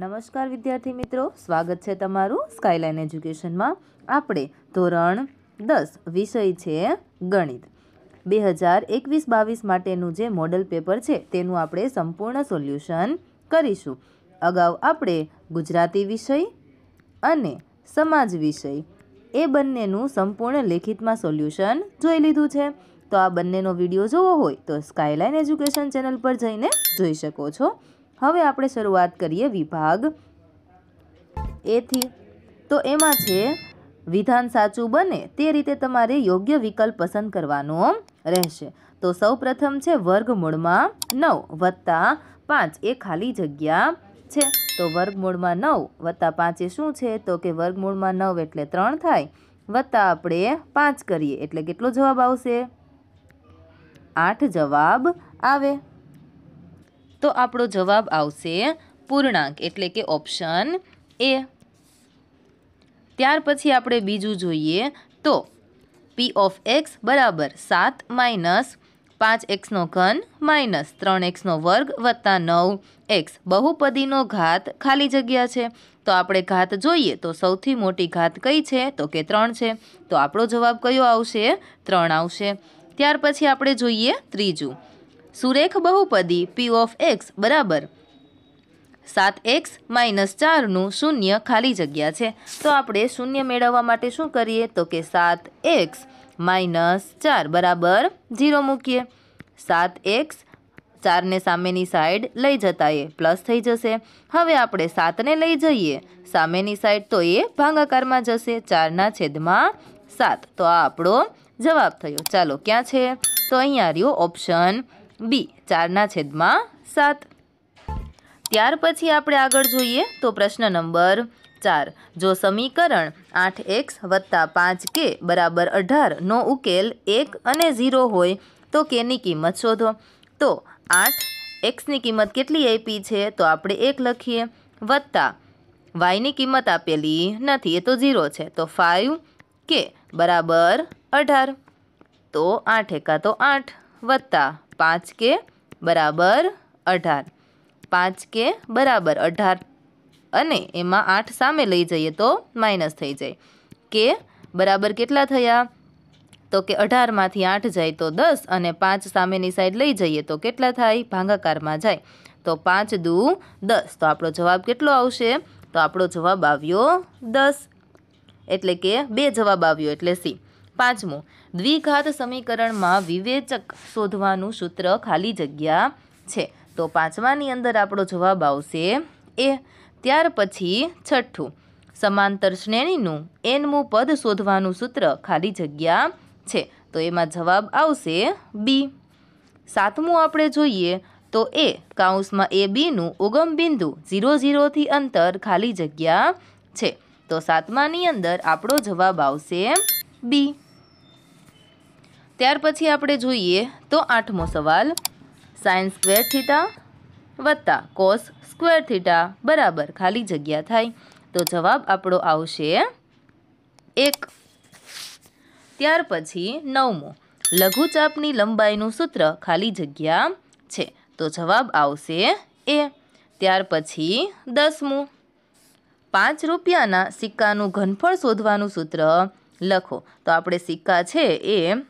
નમસ્કાર વિદ્યાર્થી મિત્રો સ્વાગત છે તમારું સ્કાયલાઇન એજ્યુકેશનમાં આપણે ધોરણ દસ વિષય છે ગણિત બે હજાર એકવીસ બાવીસ માટેનું જે મોડલ પેપર છે તેનું આપણે સંપૂર્ણ સોલ્યુશન કરીશું અગાઉ આપણે ગુજરાતી વિષય અને સમાજ વિષય એ બંનેનું સંપૂર્ણ લેખિતમાં સોલ્યુશન જોઈ લીધું છે તો આ બંનેનો વિડીયો જોવો હોય તો સ્કાયલાઇન એજ્યુકેશન ચેનલ પર જઈને જોઈ શકો છો હવે આપણે શરૂઆત કરીએ વિભાગ એથી તો એમાં છે વિધાન સાચું બને તે રીતે તમારે યોગ્ય વિકલ્પ પસંદ કરવાનો રહેશે તો સૌ પ્રથમ છે વર્ગમૂળમાં નવ વત્તા પાંચ એ ખાલી જગ્યા છે તો વર્ગમૂળમાં નવ વત્તા પાંચ એ શું છે તો કે વર્ગમૂળમાં નવ એટલે ત્રણ થાય વત્તા આપણે પાંચ કરીએ એટલે કેટલો જવાબ આવશે આઠ જવાબ આવે તો આપણો જવાબ આવશે પૂર્ણાંક એટલે કે ઓપ્શન એ ત્યાર પછી આપણે બીજું જોઈએ તો પી ઓફ એક્સ બરાબર સાત માઇનસ પાંચ એક્સનો ઘન માઇનસ ત્રણ એક્સનો વર્ગ વત્તા નવ એક્સ બહુપદીનો ઘાત ખાલી જગ્યા છે તો આપણે ઘાત જોઈએ તો સૌથી મોટી ઘાત કઈ છે તો કે ત્રણ છે તો આપણો જવાબ કયો આવશે ત્રણ આવશે ત્યાર પછી આપણે જોઈએ ત્રીજું સુરેખ બહુપદી પી ઓફ એક્સ બરાબર સાત એક્સ માઇનસ ચારનું શૂન્ય ખાલી જગ્યા છે તો આપણે શૂન્ય મેળવવા માટે શું કરીએ તો કે સાત એક્સ માઇનસ ચાર બરાબર ઝીરો મૂકીએ સાત એક્સ ચારને સામેની સાઈડ લઈ જતા એ પ્લસ થઈ જશે હવે આપણે સાતને લઈ જઈએ સામેની સાઈડ તો એ ભાંગાકારમાં જશે ચારના છેદમાં સાત તો આ આપણો જવાબ થયો ચાલો ક્યાં છે તો અહીંયા રહ્યું ઓપ્શન બી ચારના છેદમાં સાત ત્યાર પછી આપણે આગળ જોઈએ તો પ્રશ્ન નંબર ચાર જો સમીકરણ આઠ એક્સ વત્તા પાંચ કે બરાબર અઢારનો ઉકેલ એક અને ઝીરો હોય તો કેની કિંમત શોધો તો આઠ એક્સની કિંમત કેટલી આપી છે તો આપણે એક લખીએ વત્તા વાયની કિંમત આપેલી નથી એ તો ઝીરો છે તો ફાઇવ કે બરાબર અઢાર તો આઠ એકા તો આઠ વત્તા પાંચ કે બરાબર અઢાર પાંચ કે બરાબર અઢાર અને એમાં આઠ સામે લઈ જઈએ તો માઇનસ થઈ જાય કે બરાબર કેટલા થયા તો કે અઢારમાંથી આઠ જાય તો દસ અને પાંચ સામેની સાઈડ લઈ જઈએ તો કેટલા થાય ભાંગાકારમાં જાય તો પાંચ દુ દસ તો આપણો જવાબ કેટલો આવશે તો આપણો જવાબ આવ્યો દસ એટલે કે બે જવાબ આવ્યો એટલે સી પાંચમું દ્વિઘાત સમીકરણમાં વિવેચક શોધવાનું સૂત્ર ખાલી જગ્યા છે તો પાંચમાની અંદર આપણો જવાબ આવશે એ ત્યાર પછી છઠ્ઠું સમાંતર શ્રેણીનું એનમું પદ શોધવાનું સૂત્ર ખાલી જગ્યા છે તો એમાં જવાબ આવશે બી સાતમું આપણે જોઈએ તો એ કાઉસમાં એ બીનું ઉગમ બિંદુ ઝીરો ઝીરોથી અંતર ખાલી જગ્યા છે તો સાતમાની અંદર આપણો જવાબ આવશે બી ત્યાર પછી આપણે જોઈએ તો આઠમો સવાલ સાઇન્સ સ્ક્વેર થીટા વત્તા કોસ સ્ક્વેર થીટા બરાબર ખાલી જગ્યા થાય તો જવાબ આપણો આવશે એક ત્યાર પછી નવમો લઘુચાપની લંબાઈનું સૂત્ર ખાલી જગ્યા છે તો જવાબ આવશે એ ત્યાર પછી દસમું પાંચ રૂપિયાના સિક્કાનું ઘનફળ શોધવાનું સૂત્ર લખો તો આપણે સિક્કા છે એ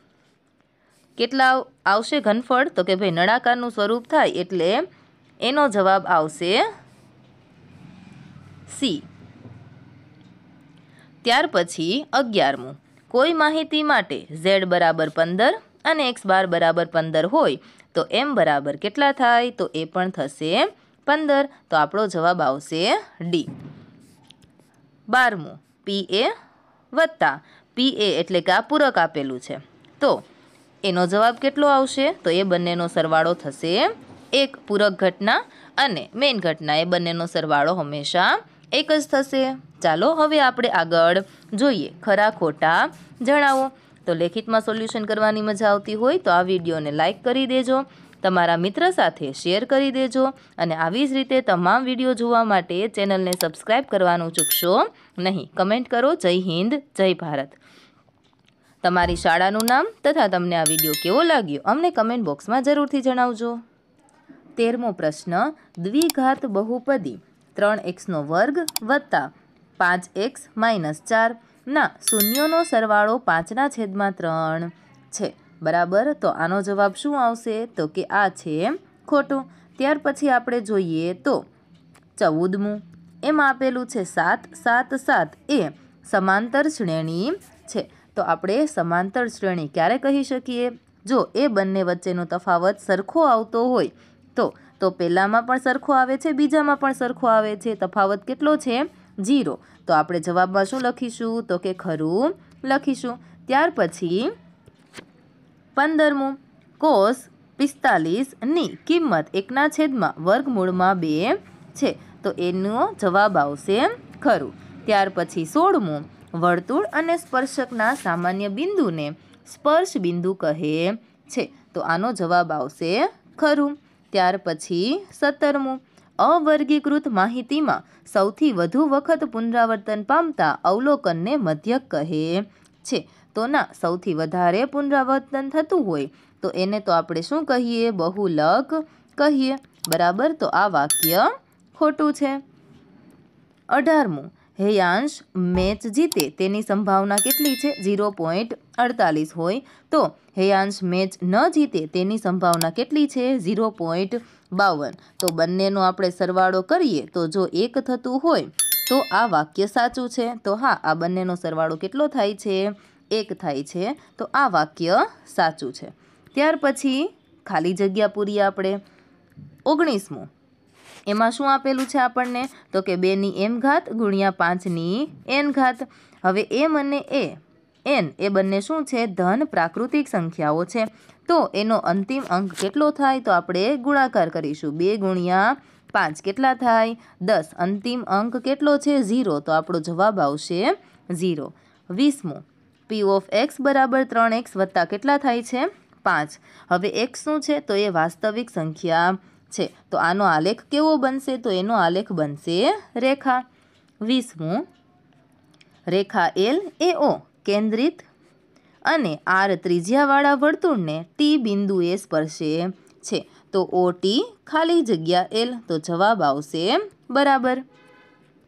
કેટલા આવશે ઘનફળ તો કે ભાઈ નળાકારનું સ્વરૂપ થાય એટલે એનો જવાબ આવશે સી ત્યાર પછી અગિયારમું કોઈ માહિતી માટે ઝેડ બરાબર પંદર અને એક્સ બાર બરાબર પંદર હોય તો એમ બરાબર કેટલા થાય તો એ પણ થશે પંદર તો આપણો જવાબ આવશે ડી બારમું પી એ વત્તા પી એ એટલે કે આ પૂરક આપેલું છે તો એનો જવાબ કેટલો આવશે તો એ બંનેનો સરવાળો થશે એક પૂરક ઘટના અને મેઇન ઘટના એ બંનેનો સરવાળો હંમેશા એક જ થશે ચાલો હવે આપણે આગળ જોઈએ ખરા ખોટા જણાવો તો લેખિતમાં સોલ્યુશન કરવાની મજા આવતી હોય તો આ વિડીયોને લાઇક કરી દેજો તમારા મિત્ર સાથે શેર કરી દેજો અને આવી જ રીતે તમામ વિડીયો જોવા માટે ચેનલને સબસ્ક્રાઈબ કરવાનું ચૂકશો નહીં કમેન્ટ કરો જય હિન્દ જય ભારત તમારી શાળાનું નામ તથા તમને આ વિડીયો કેવો લાગ્યો અમને કમેન્ટ બોક્સમાં જરૂરથી જણાવજો તેરમો પ્રશ્ન દ્વિઘાત બહુપદી ત્રણ એક્સનો વર્ગ વત્તા પાંચ એક્સ માઇનસ ચાર ના શૂન્યોનો સરવાળો પાંચના છેદમાં ત્રણ છે બરાબર તો આનો જવાબ શું આવશે તો કે આ છે ખોટું ત્યાર પછી આપણે જોઈએ તો ચૌદમું એમાં આપેલું છે સાત સાત સાત એ સમાંતર શ્રેણી છે તો આપણે સમાંતર શ્રેણી ક્યારે કહી શકીએ જો એ બંને વચ્ચેનો તફાવત સરખો આવતો હોય તો તો પહેલાંમાં પણ સરખો આવે છે બીજામાં પણ સરખો આવે છે તફાવત કેટલો છે જીરો તો આપણે જવાબમાં શું લખીશું તો કે ખરું લખીશું ત્યાર પછી પંદરમું કોસ પિસ્તાલીસની કિંમત એકના છેદમાં વર્ગમૂળમાં બે છે તો એનો જવાબ આવશે ખરું ત્યાર પછી સોળમું વર્તુળ અને સ્પર્શકના સામાન્ય બિંદુને સ્પર્શ બિંદુ કહે છે તો આનો જવાબ આવશે ખરું ત્યાર પછી સત્તરમું અવર્ગીકૃત માહિતીમાં સૌથી વધુ વખત પુનરાવર્તન પામતા અવલોકનને મધ્યક કહે છે તો ના સૌથી વધારે પુનરાવર્તન થતું હોય તો એને તો આપણે શું કહીએ બહુલક કહીએ બરાબર તો આ વાક્ય ખોટું છે અઢારમું હેયાંશ મેચ જીતે તેની સંભાવના કેટલી છે ઝીરો પોઈન્ટ અડતાલીસ હોય તો હેયાંશ મેચ ન જીતે તેની સંભાવના કેટલી છે ઝીરો પોઈન્ટ બાવન તો બંનેનો આપણે સરવાળો કરીએ તો જો એક થતું હોય તો આ વાક્ય સાચું છે તો હા આ બંનેનો સરવાળો કેટલો થાય છે એક થાય છે તો આ વાક્ય સાચું છે ત્યાર પછી ખાલી જગ્યા પૂરી આપણે ઓગણીસમું એમાં શું આપેલું છે આપણને તો કે બેની એમ ઘાત ગુણ્યા પાંચની એન ઘાત હવે એમ અને એ એન એ બંને શું છે ધન પ્રાકૃતિક સંખ્યાઓ છે તો એનો અંતિમ અંક કેટલો થાય તો આપણે ગુણાકાર કરીશું બે ગુણ્યા પાંચ કેટલા થાય દસ અંતિમ અંક કેટલો છે ઝીરો તો આપણો જવાબ આવશે ઝીરો વીસમો પી ઓફ એક્સ બરાબર ત્રણ એક્સ વત્તા કેટલા થાય છે પાંચ હવે એક્સ શું છે તો એ વાસ્તવિક સંખ્યા છે તો આનો આલેખ કેવો બનશે તો એનો આલેખ બનશે રેખા વીસમું રેખા એલ એ ઓ કેન્દ્રિત અને આર ત્રિજ્યાવાળા વર્તુળને ટી બિંદુએ સ્પર્શે છે તો ઓ ટી ખાલી જગ્યા એલ તો જવાબ આવશે બરાબર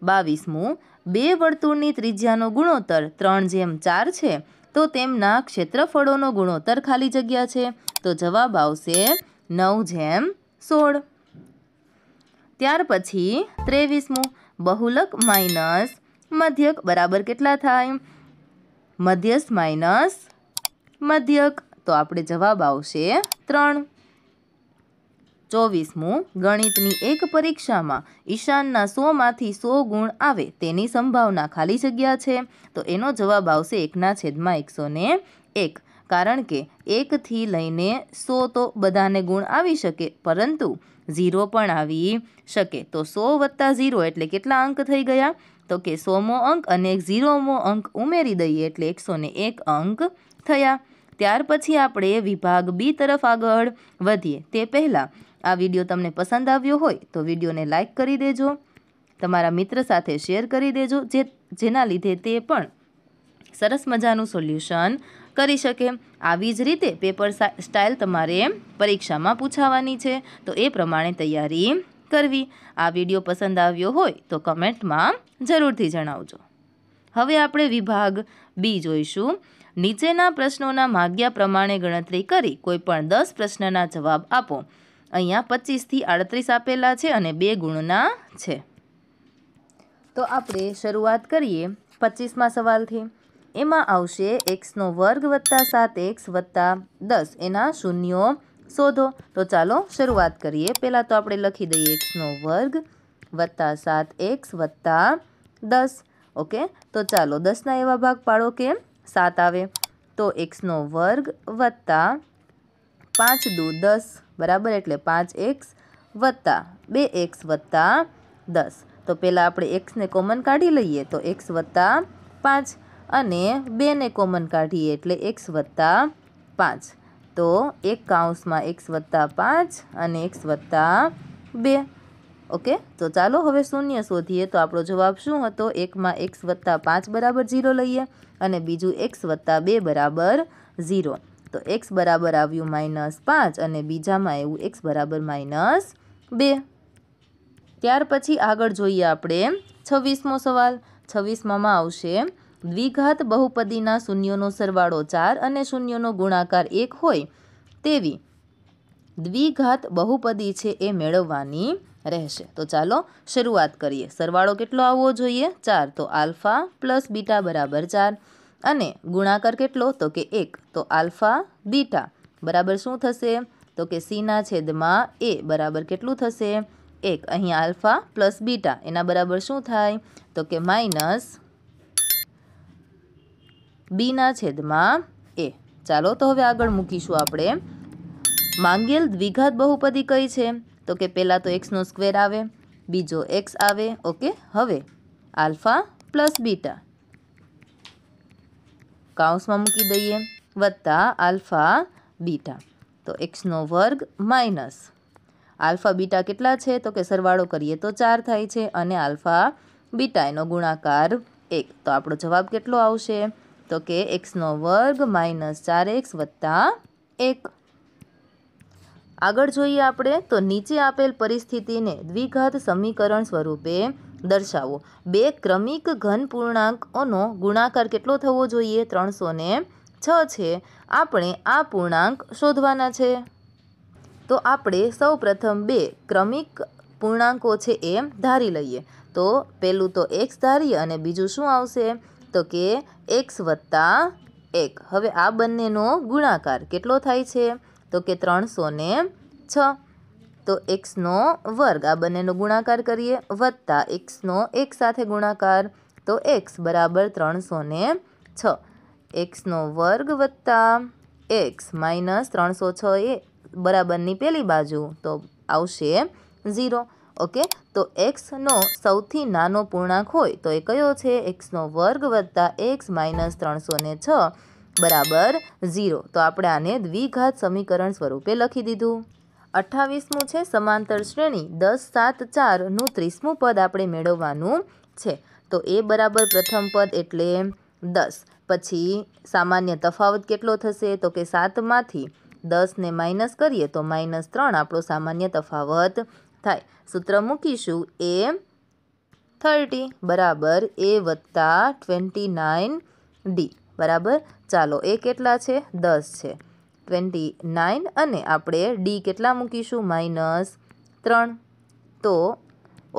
બાવીસમું બે વર્તુળની ત્રિજ્યાનો ગુણોત્તર ત્રણ જેમ ચાર છે તો તેમના ક્ષેત્રફળોનો ગુણોત્તર ખાલી જગ્યા છે તો જવાબ આવશે નવ જેમ સોળ ત્યાર પછી ત્રેવીસમું બહુલક માઇનસ મધ્યક બરાબર કેટલા થાય મધ્યસ્થ માઇનસ મધ્યક તો આપણે જવાબ આવશે ત્રણ ચોવીસમું ગણિતની એક પરીક્ષામાં ઈશાનના સોમાંથી સો ગુણ આવે તેની સંભાવના ખાલી જગ્યા છે તો એનો જવાબ આવશે એકના છેદમાં એકસો ને એક કારણ કે એકથી લઈને સો તો બધાને ગુણ આવી શકે પરંતુ ઝીરો પણ આવી શકે તો સો વત્તા ઝીરો એટલે કેટલા અંક થઈ ગયા તો કે સોમો અંક અને એક ઝીરોમો અંક ઉમેરી દઈએ એટલે એકસો એક અંક થયા ત્યાર પછી આપણે વિભાગ બી તરફ આગળ વધીએ તે પહેલાં આ વિડીયો તમને પસંદ આવ્યો હોય તો વિડીયોને લાઇક કરી દેજો તમારા મિત્ર સાથે શેર કરી દેજો જે જેના લીધે તે પણ સરસ મજાનું સોલ્યુશન કરી શકે આવી જ રીતે પેપર સ્ટાઇલ તમારે પરીક્ષામાં પૂછાવાની છે તો એ પ્રમાણે તૈયારી કરવી આ વિડીયો પસંદ આવ્યો હોય તો કમેન્ટમાં જરૂરથી જણાવજો હવે આપણે વિભાગ બી જોઈશું નીચેના પ્રશ્નોના માગ્યા પ્રમાણે ગણતરી કરી કોઈપણ દસ પ્રશ્નના જવાબ આપો અહીંયા પચીસથી આડત્રીસ આપેલા છે અને બે ગુણના છે તો આપણે શરૂઆત કરીએ પચીસમાં સવાલથી એમાં આવશે એક્સનો વર્ગ વત્તા સાત એક્સ વત્તા દસ એના શૂન્યો શોધો તો ચાલો શરૂઆત કરીએ પહેલાં તો આપણે લખી દઈએ એક્સનો વર્ગ વત્તા સાત એક્સ વત્તા દસ ઓકે તો ચાલો દસના એવા ભાગ પાડો કે સાત આવે તો એક્સનો વર્ગ વત્તા પાંચ દુ દસ બરાબર એટલે પાંચ એક્સ વત્તા બે એક્સ વત્તા દસ તો પહેલાં આપણે એક્સને કોમન કાઢી લઈએ તો એક્સ વત્તા પાંચ અને બેને કોમન કાઢીએ એટલે એક્સ વત્તા પાંચ તો એક કાઉન્સમાં એક્સ વત્તા પાંચ અને એક્સ વત્તા બે ઓકે તો ચાલો હવે શૂન્ય શોધીએ તો આપણો જવાબ શું હતો એકમાં એક્સ વત્તા પાંચ બરાબર ઝીરો લઈએ અને બીજું એક્સ વત્તા બે બરાબર ઝીરો તો એક્સ બરાબર આવ્યું માઇનસ પાંચ અને બીજામાં એવું એક્સ બરાબર માઇનસ બે ત્યાર પછી આગળ જોઈએ આપણે છવ્વીસમો સવાલ છવ્વીસમાં આવશે દ્વિઘાત બહુપદીના શૂન્યોનો સરવાળો ચાર અને શૂન્યોનો ગુણાકાર એક હોય તેવી દ્વિઘાત બહુપદી છે એ મેળવવાની રહેશે તો ચાલો શરૂઆત કરીએ સરવાળો કેટલો આવવો જોઈએ ચાર તો આલ્ફા પ્લસ બીટા બરાબર ચાર અને ગુણાકાર કેટલો તો કે એક તો આલ્ફા બીટા બરાબર શું થશે તો કે સીના છેદમાં એ બરાબર કેટલું થશે એક અહીં આલ્ફા પ્લસ બીટા એના બરાબર શું થાય તો કે માઇનસ બીના છેદમાં એ ચાલો તો હવે આગળ મૂકીશું આપણે માંગેલ દ્વિઘાત બહુપદી કઈ છે તો કે પહેલાં તો એક્સનો સ્ક્વેર આવે બીજો એક્સ આવે ઓકે હવે આલ્ફા પ્લસ બીટા કાઉસમાં મૂકી દઈએ વત્તા આલ્ફા બીટા તો એક્સનો વર્ગ માઇનસ આલ્ફા બીટા કેટલા છે તો કે સરવાળો કરીએ તો ચાર થાય છે અને આલ્ફા બીટા એનો ગુણાકાર એક તો આપણો જવાબ કેટલો આવશે તો કે એક્સનો વર્ગ માઇનસ ચાર એક્સ વત્તા એક આગળ જોઈએ આપણે તો નીચે આપેલ પરિસ્થિતિને દ્વિઘાત સમીકરણ સ્વરૂપે દર્શાવો બે ક્રમિક ઘન પૂર્ણાંકોનો ગુણાકાર કેટલો થવો જોઈએ ત્રણસો ને છ છે આપણે આ પૂર્ણાંક શોધવાના છે તો આપણે સૌ પ્રથમ બે ક્રમિક પૂર્ણાંકો છે એ ધારી લઈએ તો પહેલું તો એક્સ ધારીએ અને બીજું શું આવશે તો કે એક્સ વત્તા એક હવે આ બંનેનો ગુણાકાર કેટલો થાય છે તો કે ત્રણસો ને છ તો એક્સનો વર્ગ આ બંનેનો ગુણાકાર કરીએ વત્તા એક્સનો એક સાથે ગુણાકાર તો એક્સ બરાબર ત્રણસો ને છ એક્સનો વર્ગ વત્તા એક્સ માઇનસ ત્રણસો છ એ બરાબરની પહેલી બાજુ તો આવશે ઝીરો ઓકે તો એક્સનો સૌથી નાનો પૂર્ણાંક હોય તો એ કયો છે એક્સનો વર્ગ વત્તા એક્સ માઇનસ ત્રણસો ને છ બરાબર ઝીરો તો આપણે આને દ્વિઘાત સમીકરણ સ્વરૂપે લખી દીધું અઠ્ઠાવીસમું છે સમાંતર શ્રેણી દસ સાત ચારનું ત્રીસમું પદ આપણે મેળવવાનું છે તો એ બરાબર પ્રથમ પદ એટલે દસ પછી સામાન્ય તફાવત કેટલો થશે તો કે સાતમાંથી દસને માઇનસ કરીએ તો માઇનસ ત્રણ આપણો સામાન્ય તફાવત થાય સૂત્ર મૂકીશું એ થર્ટી બરાબર એ વત્તા ટ્વેન્ટી નાઇન ડી બરાબર ચાલો એ કેટલા છે દસ છે ટ્વેન્ટી નાઇન અને આપણે ડી કેટલા મૂકીશું માઇનસ ત્રણ તો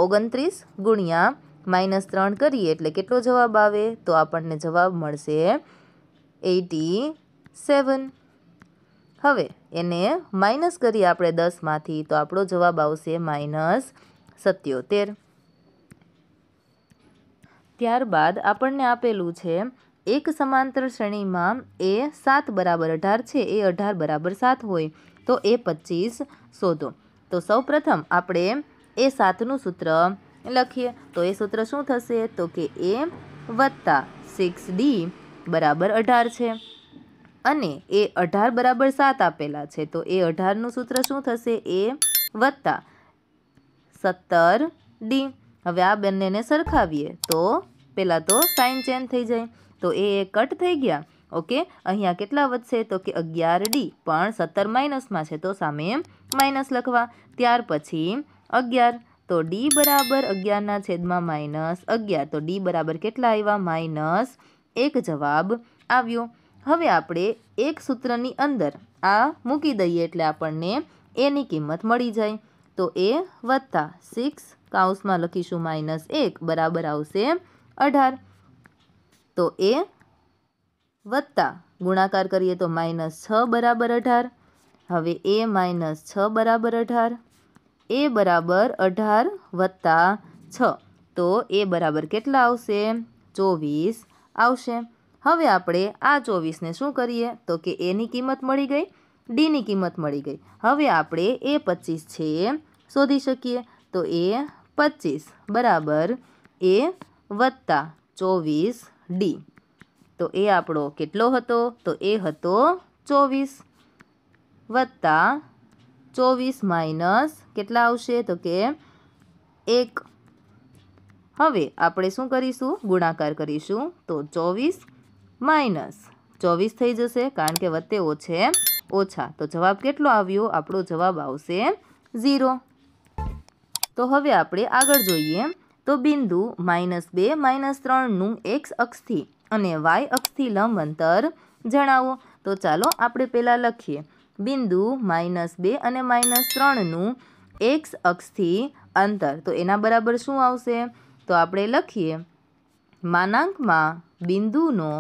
ઓગણત્રીસ ગુણ્યા માઇનસ ત્રણ કરીએ એટલે કેટલો જવાબ આવે તો આપણને જવાબ મળશે એટી સેવન હવે એને માઇનસ કરીએ આપણે દસમાંથી તો આપણો જવાબ આવશે માઇનસ સત્યોતેર ત્યારબાદ આપણને આપેલું છે એક સમાંતર શ્રેણીમાં એ સાત બરાબર અઢાર છે એ અઢાર બરાબર સાત હોય તો એ પચીસ શોધો તો સૌપ્રથમ આપણે એ સાતનું સૂત્ર લખીએ તો એ સૂત્ર શું થશે તો કે એ વત્તા સિક્સ ડી બરાબર અઢાર છે અને એ અઢાર બરાબર સાત આપેલા છે તો એ અઢારનું સૂત્ર શું થશે એ વત્તા સત્તર ડી હવે આ બંનેને સરખાવીએ તો પહેલાં તો સાઇન ચેન્જ થઈ જાય તો એ કટ થઈ ગયા ઓકે અહીંયા કેટલા વધશે તો કે અગિયાર ડી પણ સત્તર માઇનસમાં છે તો સામે માઇનસ લખવા ત્યાર પછી અગિયાર તો ડી બરાબર અગિયારના છેદમાં માઇનસ અગિયાર તો ડી બરાબર કેટલા આવ્યા માઇનસ એક જવાબ આવ્યો હવે આપણે એક સૂત્રની અંદર આ મૂકી દઈએ એટલે આપણને એની કિંમત મળી જાય તો એ વત્તા સિક્સ કાઉસમાં લખીશું માઇનસ એક બરાબર આવશે અઢાર તો એ વત્તા ગુણાકાર કરીએ તો માઇનસ છ બરાબર અઢાર હવે એ માઇનસ છ બરાબર અઢાર એ બરાબર અઢાર વત્તા છ તો એ બરાબર કેટલા આવશે ચોવીસ આવશે હવે આપણે આ ચોવીસને શું કરીએ તો કે એની કિંમત મળી ગઈ ડીની કિંમત મળી ગઈ હવે આપણે એ પચીસ છે એ શોધી શકીએ તો એ પચીસ બરાબર એ વત્તા ચોવીસ ડી તો એ આપણો કેટલો હતો તો એ હતો ચોવીસ વત્તા ચોવીસ માઇનસ કેટલા આવશે તો કે એક હવે આપણે શું કરીશું ગુણાકાર કરીશું તો ચોવીસ માઇનસ ચોવીસ થઈ જશે કારણ કે વત્તે ઓછે ઓછા તો જવાબ કેટલો આવ્યો આપણો જવાબ આવશે ઝીરો તો હવે આપણે આગળ જોઈએ તો બિંદુ માઇનસ બે માઇનસ ત્રણનું એક્સ અક્ષથી અને વાય અક્ષથી લંબ અંતર જણાવો તો ચાલો આપણે પહેલાં લખીએ બિંદુ માઇનસ બે અને માઇનસ ત્રણનું એક્સ અક્ષથી અંતર તો એના બરાબર શું આવશે તો આપણે લખીએ માનાંકમાં બિંદુનો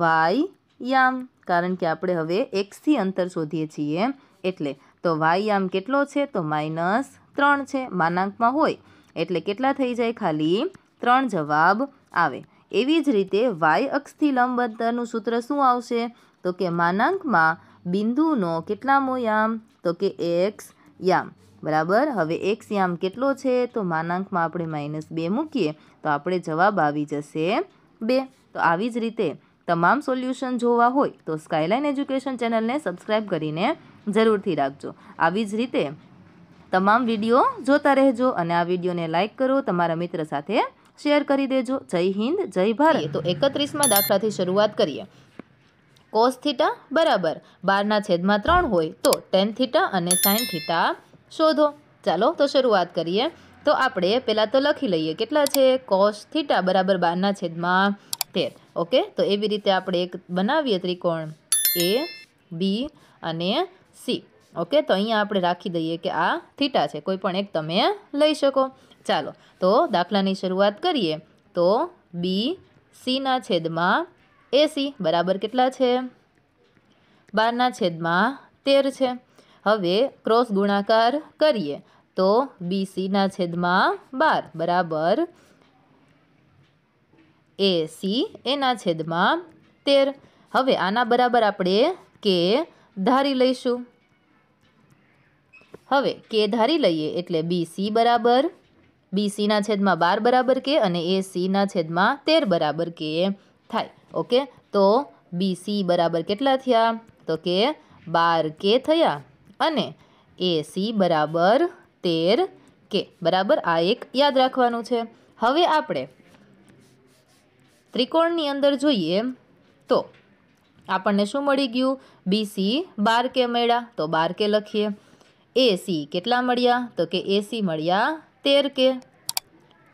વાય યામ કારણ કે આપણે હવે એક્સથી અંતર શોધીએ છીએ એટલે તો વાય યામ કેટલો છે તો માઇનસ ત્રણ છે માનાંકમાં હોય એટલે કેટલા થઈ જાય ખાલી ત્રણ જવાબ આવે એવી જ રીતે વાય અક્ષથી લંબ અંતરનું સૂત્ર શું આવશે તો કે માનાંકમાં બિંદુનો કેટલામો યામ તો કે એક્સ યામ બરાબર હવે એક્સ યામ કેટલો છે તો માનાંકમાં આપણે માઇનસ બે મૂકીએ તો આપણે જવાબ આવી જશે બે તો આવી જ રીતે તમામ સોલ્યુશન જોવા હોય તો સ્કાયલાઇન એજ્યુકેશન ચેનલને સબસ્ક્રાઈબ કરીને જરૂરથી રાખજો આવી જ રીતે તમામ વિડીયો જોતા રહેજો અને આ વિડીયોને લાઇક કરો તમારા મિત્ર સાથે શેર કરી દેજો જય હિન્દ જય ભારત તો એકત્રીસમાં દાખલાથી શરૂઆત કરીએ કોસ થીટા બરાબર બારના છેદમાં ત્રણ હોય તો ટેન થીટા અને સાઇન થીટા શોધો ચાલો તો શરૂઆત કરીએ તો આપણે પહેલાં તો લખી લઈએ કેટલા છે કોસ થીટા બરાબર બારના છેદમાં તેર ઓકે તો એવી રીતે આપણે એક બનાવીએ ત્રિકોણ એ બી અને સી ઓકે તો અહીંયા આપણે રાખી દઈએ કે આ થીટા છે કોઈ પણ એક તમે લઈ શકો ચાલો તો દાખલાની શરૂઆત કરીએ તો બી સીના છેદમાં એસી બરાબર કેટલા છે બારના છેદમાં તેર છે હવે ક્રોસ ગુણાકાર કરીએ તો બીસીના છેદમાં બાર બરાબર એ સી એના છેદમાં તેર હવે આના બરાબર આપણે કે ધારી લઈશું હવે કે ધારી લઈએ એટલે બી સી બરાબર બી સીના છેદમાં બાર બરાબર કે અને એ સીના છેદમાં તેર બરાબર કે થાય ઓકે તો બી સી બરાબર કેટલા થયા તો કે બાર કે થયા અને એ સી બરાબર તેર કે બરાબર આ એક યાદ રાખવાનું છે હવે આપણે ત્રિકોણની અંદર જોઈએ તો આપણને શું મળી ગયું બીસી બાર કે મળ્યા તો બાર કે લખીએ એસી કેટલા મળ્યા તો કે એસી મળ્યા તેર કે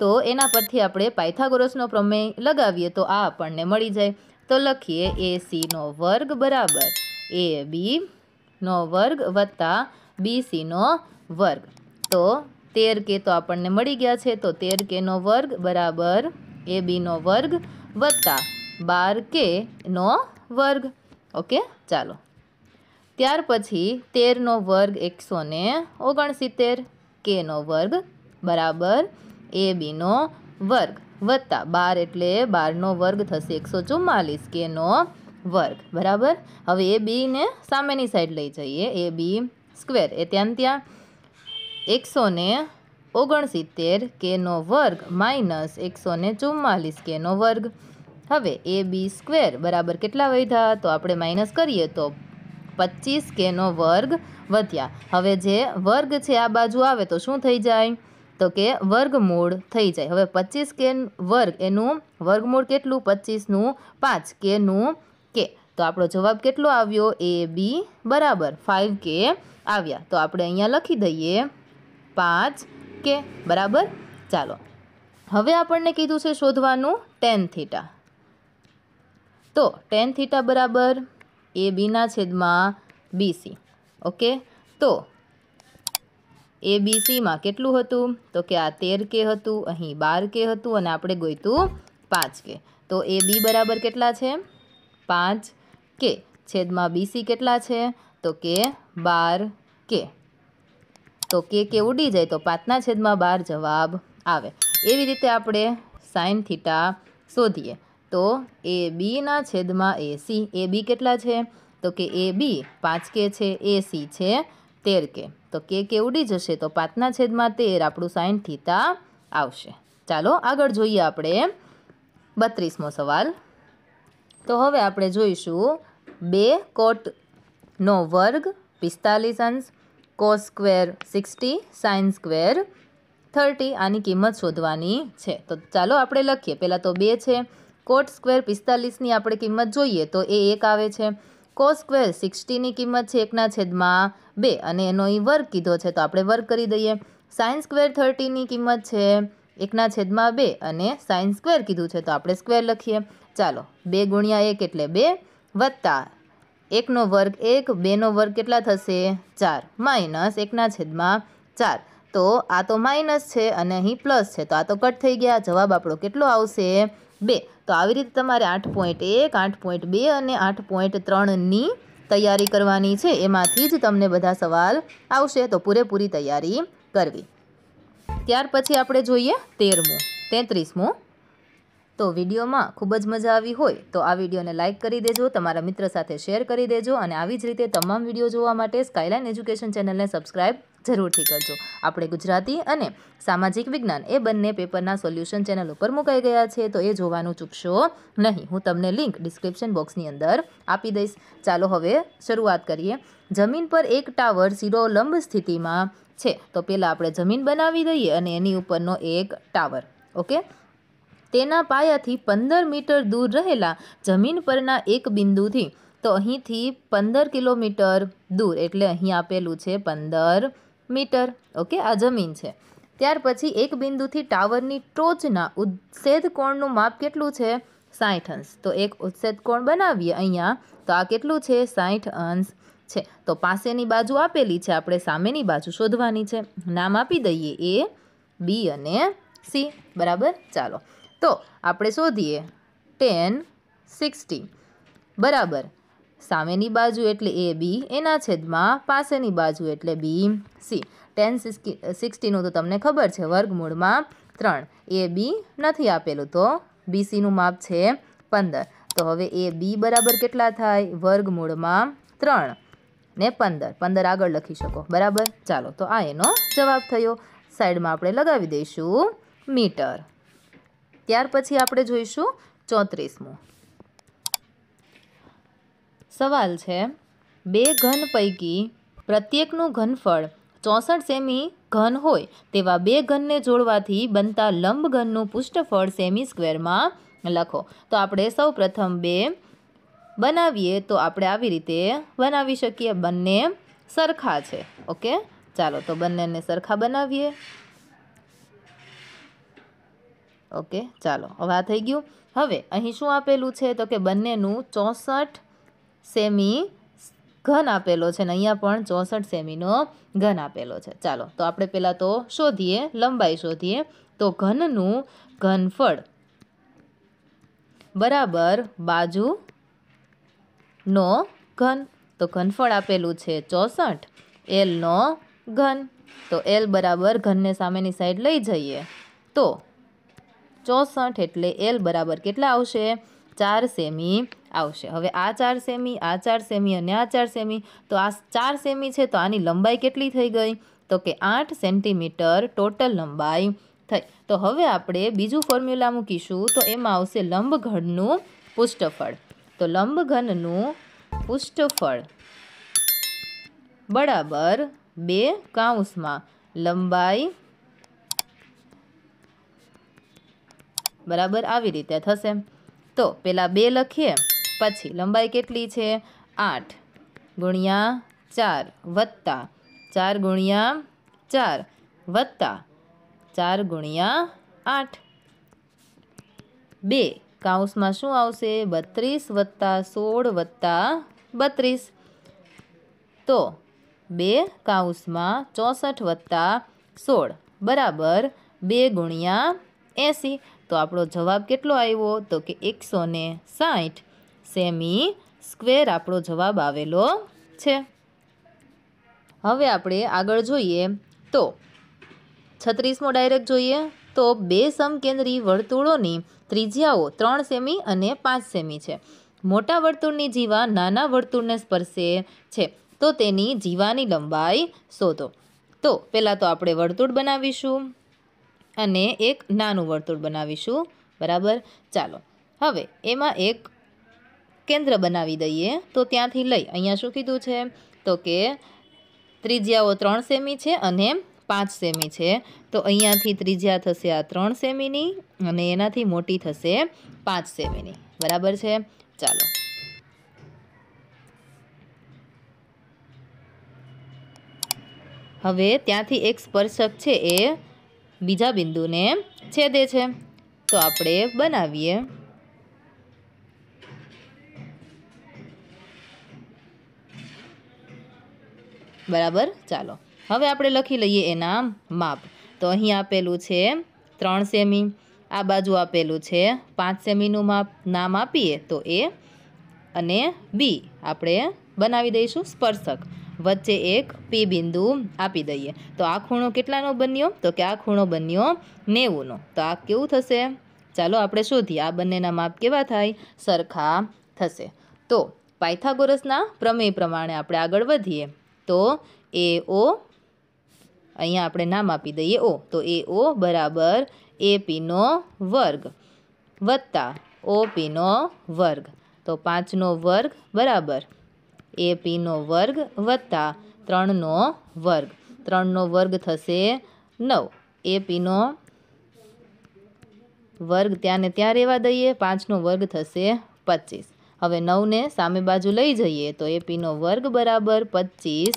તો એના પરથી આપણે પાયથાગોરસનો પ્રમેય લગાવીએ તો આ આપણને મળી જાય તો લખીએ એસીનો વર્ગ બરાબર એ બીનો વર્ગ વત્તા બીસીનો વર્ગ તો તેર કે તો આપણને મળી ગયા છે તો તેર કેનો વર્ગ બરાબર એ બીનો વર્ગ વત્તા બાર કે નો વર્ગ ઓકે ચાલો ત્યાર પછી તેરનો વર્ગ એકસો ને ઓગણસિત્તેર કેનો વર્ગ બરાબર એ બીનો વર્ગ વત્તા બાર એટલે બારનો વર્ગ થશે એકસો ચુમ્માલીસ કેનો વર્ગ બરાબર હવે એ બીને સામેની સાઈડ લઈ જઈએ એ બી સ્ક્વેર એ ત્યાં ત્યાં એકસો ને ઓગણસિત્તેર કેનો વર્ગ માઇનસ એકસો ને ચુમ્માલીસ કેનો વર્ગ હવે એ બી સ્ક્વેર બરાબર કેટલા વધ્યા તો આપણે માઇનસ કરીએ તો પચીસ કેનો વર્ગ વધ્યા હવે જે વર્ગ છે આ બાજુ આવે તો શું થઈ જાય તો કે વર્ગમૂળ થઈ જાય હવે પચીસ કે વર્ગ એનું વર્ગમૂળ કેટલું પચીસનું પાંચ કેનું કે તો આપણો જવાબ કેટલો આવ્યો એ બી બરાબર ફાઇવ કે આવ્યા તો આપણે અહીંયા લખી દઈએ પાંચ ઓકે બરાબર ચાલો હવે આપણને કીધું છે શોધવાનું ટેન થીટા તો ટેન થીટા બરાબર એ બીના છેદમાં બીસી ઓકે તો એ બીસીમાં કેટલું હતું તો કે આ તેર કે હતું અહીં બાર કે હતું અને આપણે ગોઈતું પાંચ કે તો એ બી બરાબર કેટલા છે પાંચ કે છેદમાં બીસી કેટલા છે તો કે બાર કે તો કે કે ઉડી જાય તો પાંચના છેદમાં બાર જવાબ આવે એવી રીતે આપણે સાઇન થીટા શોધીએ તો એ બીના છેદમાં એ સી એ બી કેટલા છે તો કે એ બી પાંચ કે છે એ સી છે તેર કે તો કે કે ઉડી જશે તો પાંચના છેદમાં તેર આપણું સાઇન થીટા આવશે ચાલો આગળ જોઈએ આપણે બત્રીસમો સવાલ તો હવે આપણે જોઈશું બે કોટનો વર્ગ પિસ્તાલીસ અંશ cos square sixty sine square thirty આની કિંમત શોધવાની છે તો ચાલો આપણે લખીએ પહેલાં તો બે છે કોટ સ્ક્વેર પિસ્તાલીસની આપણે કિંમત જોઈએ તો એ એક આવે છે કોસ સ્ક્વેર સિક્સટીની કિંમત છે એકના છેદમાં બે અને એનો અહીં વર્ગ કીધો છે તો આપણે વર્ગ કરી દઈએ સાઇન સ્ક્વેર થર્ટીની કિંમત છે એકના છેદમાં બે અને સાઇન સ્ક્વેર કીધું છે તો આપણે સ્ક્વેર લખીએ ચાલો બે ગુણ્યા એક એટલે બે વત્તા એકનો વર્ગ એક બેનો વર્ગ કેટલા થશે ચાર માઇનસ એકના છેદમાં ચાર તો આ તો માઇનસ છે અને અહીં પ્લસ છે તો આ તો કટ થઈ ગયા જવાબ આપણો કેટલો આવશે બે તો આવી રીતે તમારે આઠ પોઈન્ટ એક આઠ પોઈન્ટ બે અને આઠ પોઈન્ટ ત્રણની તૈયારી કરવાની છે એમાંથી જ તમને બધા સવાલ આવશે તો પૂરેપૂરી તૈયારી કરવી ત્યાર પછી આપણે જોઈએ તેરમું તેત્રીસમું તો વિડીયોમાં ખૂબ જ મજા આવી હોય તો આ વિડીયોને લાઇક કરી દેજો તમારા મિત્ર સાથે શેર કરી દેજો અને આવી જ રીતે તમામ વિડીયો જોવા માટે સ્કાયલાઇન એજ્યુકેશન ચેનલને સબસ્ક્રાઈબ જરૂરથી કરજો આપણે ગુજરાતી અને સામાજિક વિજ્ઞાન એ બંને પેપરના સોલ્યુશન ચેનલ ઉપર મુકાઈ ગયા છે તો એ જોવાનું ચૂકશો નહીં હું તમને લિંક ડિસ્ક્રિપ્શન બોક્સની અંદર આપી દઈશ ચાલો હવે શરૂઆત કરીએ જમીન પર એક ટાવર શિરોલંબ સ્થિતિમાં છે તો પહેલાં આપણે જમીન બનાવી દઈએ અને એની ઉપરનો એક ટાવર ઓકે તેના પાયાથી પંદર મીટર દૂર રહેલા જમીન પરના એક બિંદુથી તો અહીંથી પંદર કિલોમીટર દૂર એટલે અહીં આપેલું છે પંદર મીટર ઓકે આ જમીન છે ત્યાર પછી એક બિંદુથી ટાવરની ટોચના ઉચ્છેદ કોણનું માપ કેટલું છે સાઠ અંશ તો એક ઉચ્છેદ કોણ બનાવીએ અહીંયા તો આ કેટલું છે સાઠ અંશ છે તો પાસેની બાજુ આપેલી છે આપણે સામેની બાજુ શોધવાની છે નામ આપી દઈએ એ બી અને સી બરાબર ચાલો તો આપણે શોધીએ ટેન સિક્સટી બરાબર સામેની બાજુ એટલે એ બી એના છેદમાં પાસેની બાજુ એટલે બી સી ટેન સિક્સટીનું તો તમને ખબર છે વર્ગમૂળમાં ત્રણ એ બી નથી આપેલું તો બીસીનું માપ છે પંદર તો હવે એ બી બરાબર કેટલા થાય વર્ગમૂળમાં ત્રણ ને પંદર પંદર આગળ લખી શકો બરાબર ચાલો તો આ એનો જવાબ થયો સાઈડમાં આપણે લગાવી દઈશું મીટર ત્યાર પછી આપણે જોઈશું ચોત્રીસમું સવાલ છે બે ઘન પૈકી પ્રત્યેકનું ઘનફળ ચોસઠ સેમી ઘન હોય તેવા બે ઘનને જોડવાથી બનતા લંબ ઘનનું પુષ્ઠફળ સેમી સ્ક્વેરમાં લખો તો આપણે સૌ પ્રથમ બે બનાવીએ તો આપણે આવી રીતે બનાવી શકીએ બંને સરખા છે ઓકે ચાલો તો બંનેને સરખા બનાવીએ ઓકે ચાલો હવે આ થઈ ગયું હવે અહીં શું આપેલું છે તો કે બંનેનું ચોસઠ સેમી ઘન આપેલો છે ને અહીંયા પણ ચોસઠ સેમીનો ઘન આપેલો છે ચાલો તો આપણે પહેલાં તો શોધીએ લંબાઈ શોધીએ તો ઘનનું ઘનફળ બરાબર બાજુનો ઘન તો ઘનફળ આપેલું છે ચોસઠ એલનો ઘન તો એલ બરાબર ઘનને સામેની સાઈડ લઈ જઈએ તો ચોસઠ એટલે એલ બરાબર કેટલા આવશે ચાર સેમી આવશે હવે આ ચાર સેમી આ ચાર સેમી અને આ ચાર સેમી તો આ ચાર સેમી છે તો આની લંબાઈ કેટલી થઈ ગઈ તો કે આઠ સેન્ટીમીટર ટોટલ લંબાઈ થઈ તો હવે આપણે બીજું ફોર્મ્યુલા મૂકીશું તો એમાં આવશે લંબઘનનું પુષ્ઠફળ તો લંબઘનનું પુષ્ઠફળ બરાબર બે કાઉસમાં લંબાઈ બરાબર આવી રીતે થશે તો પહેલાં બે લખીએ પછી લંબાઈ કેટલી છે આઠ ગુણ્યા ચાર વત્તા ચાર ગુણ્યા ચાર વત્તા ચાર ગુણ્યા આઠ બે કાઉન્સમાં શું આવશે બત્રીસ વત્તા સોળ વત્તા બત્રીસ તો બે કાઉન્સમાં ચોસઠ વત્તા સોળ બરાબર બે ગુણ્યા એંસી તો આપણો જવાબ કેટલો આવ્યો તો કે એકસો ને સાઠ સેમી સ્ક્વેર આપણો જવાબ આવેલો છે હવે આપણે આગળ જોઈએ તો છત્રીસમો ડાયરેક્ટ જોઈએ તો બે સમકેન્દ્રી વર્તુળોની ત્રિજ્યાઓ ત્રણ સેમી અને પાંચ સેમી છે મોટા વર્તુળની જીવા નાના વર્તુળને સ્પર્શે છે તો તેની જીવાની લંબાઈ શોધો તો પહેલાં તો આપણે વર્તુળ બનાવીશું અને એક નાનું વર્તુળ બનાવીશું બરાબર ચાલો હવે એમાં એક કેન્દ્ર બનાવી દઈએ તો ત્યાંથી લઈ અહીંયા શું કીધું છે તો કે ત્રિજ્યાઓ ત્રણ સેમી છે અને પાંચ સેમી છે તો અહીંયાથી ત્રિજ્યા થશે આ ત્રણ સેમીની અને એનાથી મોટી થશે પાંચ સેમીની બરાબર છે ચાલો હવે ત્યાંથી એક સ્પર્શક છે એ બીજા બિંદુને છેદે છે તો આપણે બનાવીએ બરાબર ચાલો હવે આપણે લખી લઈએ એના માપ તો અહીં આપેલું છે ત્રણ સેમી આ બાજુ આપેલું છે પાંચ સેમીનું માપ નામ આપીએ તો એ અને બી આપણે બનાવી દઈશું સ્પર્શક વચ્ચે એક પી બિંદુ આપી દઈએ તો આ ખૂણો કેટલાનો બન્યો તો કે આ ખૂણો બન્યો નેવુંનો તો આ કેવું થશે ચાલો આપણે શોધીએ આ બંનેના માપ કેવા થાય સરખા થશે તો પાયથાગોરસના પ્રમેય પ્રમાણે આપણે આગળ વધીએ તો એ ઓ અહીંયા આપણે નામ આપી દઈએ ઓ તો એ ઓ બરાબર એ પીનો વર્ગ વત્તા ઓ પીનો વર્ગ તો પાંચનો વર્ગ બરાબર એ પીનો વર્ગ વત્તા ત્રણનો વર્ગ ત્રણનો વર્ગ થશે નવ એ પીનો વર્ગ ત્યાં ને ત્યાં રહેવા દઈએ પાંચનો વર્ગ થશે પચીસ હવે નવને સામે બાજુ લઈ જઈએ તો એપીનો વર્ગ બરાબર પચીસ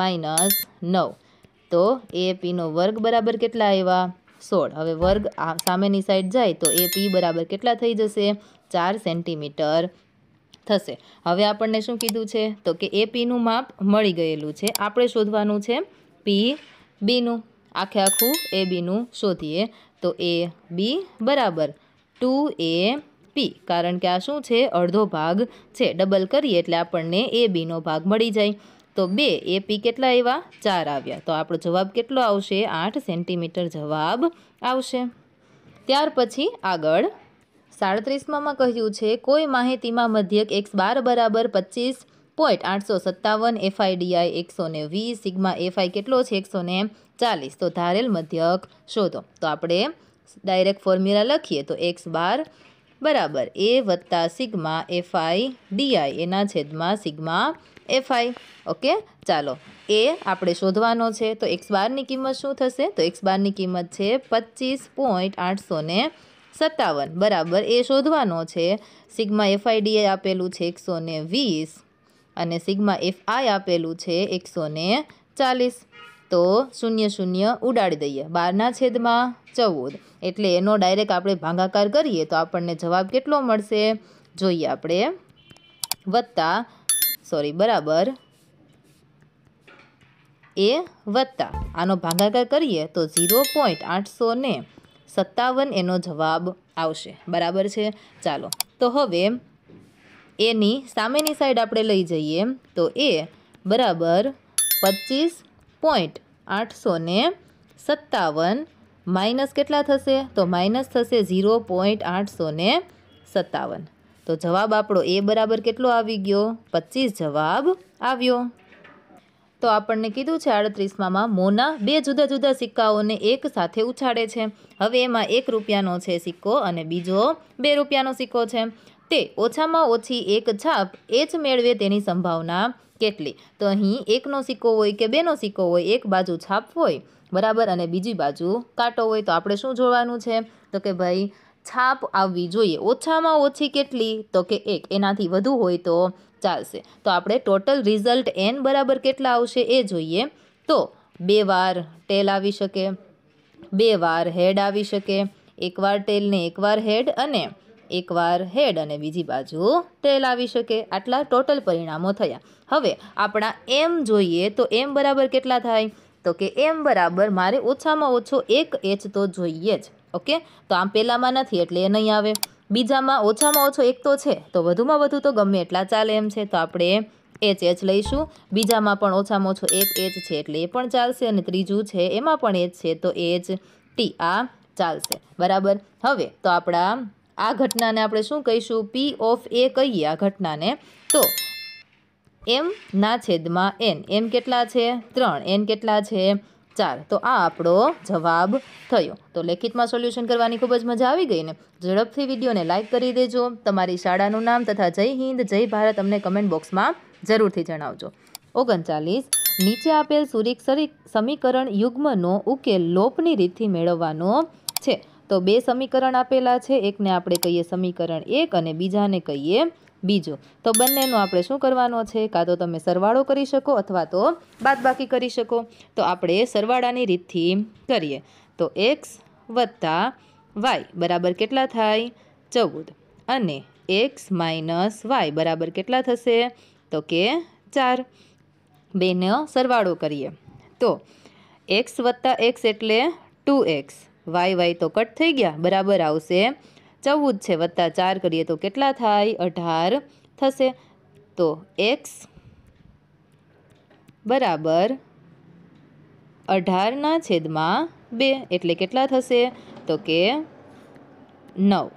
માઇનસ નવ તો એપીનો વર્ગ બરાબર કેટલા આવ્યા સોળ હવે વર્ગ આ સામેની સાઈડ જાય તો એપી બરાબર કેટલા થઈ જશે ચાર સેન્ટીમીટર થશે હવે આપણને શું કીધું છે તો કે એ પીનું માપ મળી ગયેલું છે આપણે શોધવાનું છે પી બીનું આખે આખું એ બીનું શોધીએ તો એ બી બરાબર ટુ એ પી કારણ કે આ શું છે અડધો ભાગ છે ડબલ કરીએ એટલે આપણને એ બીનો ભાગ મળી જાય તો બે એ પી કેટલા આવ્યા ચાર આવ્યા તો આપણો જવાબ કેટલો આવશે આઠ સેન્ટીમીટર જવાબ આવશે ત્યાર પછી આગળ સાડત્રીસમાં કહ્યું છે કોઈ માહિતીમાં મધ્યક એક્સ બાર બરાબર પચીસ પોઈન્ટ આઠસો સત્તાવન એફઆઈડીઆઈ એકસો ને વીસ સિગમા એફઆઈ કેટલો છે એકસો ને ચાલીસ તો ધારેલ મધ્યક શોધો તો આપણે ડાયરેક્ટ ફોર્મ્યુલા લખીએ તો એક્સ બાર બરાબર એ વત્તા સિગ્મા એફઆઈ ડીઆઈ એના છેદમાં સિગમા એફઆઈ ઓકે ચાલો એ આપણે શોધવાનો છે તો એક્સ બારની કિંમત શું થશે તો એક્સ બારની કિંમત છે પચીસ પોઈન્ટ આઠસો ને સત્તાવન બરાબર એ શોધવાનો છે સિગ્મા એફઆઈડીએ આપેલું છે એકસો ને વીસ અને સિગ્મા એફઆઈ આપેલું છે એકસો ને ચાલીસ તો શૂન્ય શૂન્ય ઉડાડી દઈએ બારના છેદમાં ચૌદ એટલે એનો ડાયરેક્ટ આપણે ભાગાકાર કરીએ તો આપણને જવાબ કેટલો મળશે જોઈએ આપણે વત્તા સોરી બરાબર એ વત્તા આનો ભાગાકાર કરીએ તો ઝીરો પોઈન્ટ આઠસો ને સત્તાવન એનો જવાબ આવશે બરાબર છે ચાલો તો હવે એની સામેની સાઈડ આપણે લઈ જઈએ તો એ બરાબર પચીસ પોઈન્ટ આઠસો ને સત્તાવન માઇનસ કેટલા થશે તો માઇનસ થશે ઝીરો પોઈન્ટ આઠસો ને સત્તાવન તો જવાબ આપણો એ બરાબર કેટલો આવી ગયો પચીસ જવાબ આવ્યો તો આપણને કીધું છે અડત્રીસમાં મોના બે જુદા જુદા સિક્કાઓને એક સાથે ઉછાળે છે હવે એમાં એક રૂપિયાનો છે સિક્કો અને બીજો બે રૂપિયાનો સિક્કો છે તે ઓછામાં ઓછી એક છાપ એ જ મેળવે તેની સંભાવના કેટલી તો અહીં એકનો સિક્કો હોય કે બેનો સિક્કો હોય એક બાજુ છાપ હોય બરાબર અને બીજી બાજુ કાંટો હોય તો આપણે શું જોવાનું છે તો કે ભાઈ છાપ આવવી જોઈએ ઓછામાં ઓછી કેટલી તો કે એક એનાથી વધુ હોય તો ચાલશે તો આપણે ટોટલ રિઝલ્ટ એન બરાબર કેટલા આવશે એ જોઈએ તો બે વાર ટેલ આવી શકે બે વાર હેડ આવી શકે એકવાર ટેલ ને એકવાર હેડ અને એકવાર હેડ અને બીજી બાજુ ટેલ આવી શકે આટલા ટોટલ પરિણામો થયા હવે આપણા એમ જોઈએ તો એમ બરાબર કેટલા થાય તો કે એમ બરાબર મારે ઓછામાં ઓછો એક એચ તો જોઈએ જ ઓકે તો આમ પહેલાંમાં નથી એટલે એ નહીં આવે બીજામાં ઓછામાં ઓછો એક તો છે તો વધુમાં વધુ તો ગમે એટલા ચાલે એમ છે તો આપણે એચ એચ લઈશું બીજામાં પણ ઓછામાં ઓછો એક એચ છે એટલે એ પણ ચાલશે અને ત્રીજું છે એમાં પણ એચ છે તો એચ ટી આ ચાલશે બરાબર હવે તો આપણા આ ઘટનાને આપણે શું કહીશું પી ઓફ એ કહીએ આ ઘટનાને તો એમ ના છેદમાં એન એમ કેટલા છે ત્રણ એન કેટલા છે ચાર તો આ આપણો જવાબ થયો તો લેખિતમાં સોલ્યુશન કરવાની ખૂબ જ મજા આવી ગઈ ને ઝડપથી વિડીયોને લાઇક કરી દેજો તમારી શાળાનું નામ તથા જય હિન્દ જય ભારત અમને કમેન્ટ બોક્સમાં જરૂરથી જણાવજો ઓગણચાલીસ નીચે આપેલ સુરીક સમીકરણ યુગ્મનો ઉકેલ લોપની રીતથી મેળવવાનો છે તો બે સમીકરણ આપેલા છે એકને આપણે કહીએ સમીકરણ એક અને બીજાને કહીએ બીજો તો બંનેનો આપણે શું કરવાનો છે કાં તો તમે સરવાળો કરી શકો અથવા તો બાદબાકી કરી શકો તો આપણે સરવાળાની રીતથી કરીએ તો એક્સ વત્તા વાય બરાબર કેટલા થાય ચૌદ અને એક્સ માઇનસ વાય બરાબર કેટલા થશે તો કે ચાર બેનો સરવાળો કરીએ તો એક્સ વત્તા એક્સ એટલે ટુ એક્સ વાય વાય તો કટ થઈ ગયા બરાબર આવશે ચૌદ છે વત્તા ચાર કરીએ તો કેટલા થાય અઢાર થશે તો એક્સ બરાબર અઢારના છેદમાં બે એટલે કેટલા થશે તો કે નવ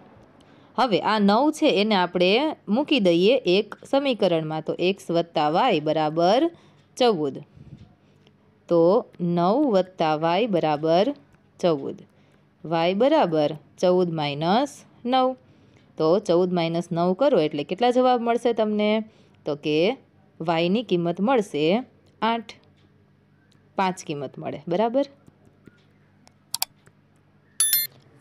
હવે આ નવ છે એને આપણે મૂકી દઈએ એક સમીકરણમાં તો એક્સ વત્તા વાય બરાબર ચૌદ તો નવ વત્તા વાય બરાબર ચૌદ વાય બરાબર ચૌદ માઇનસ નવ તો ચૌદ માઇનસ નવ કરો એટલે કેટલા જવાબ મળશે તમને તો કે વાયની કિંમત મળશે આઠ પાંચ કિંમત મળે બરાબર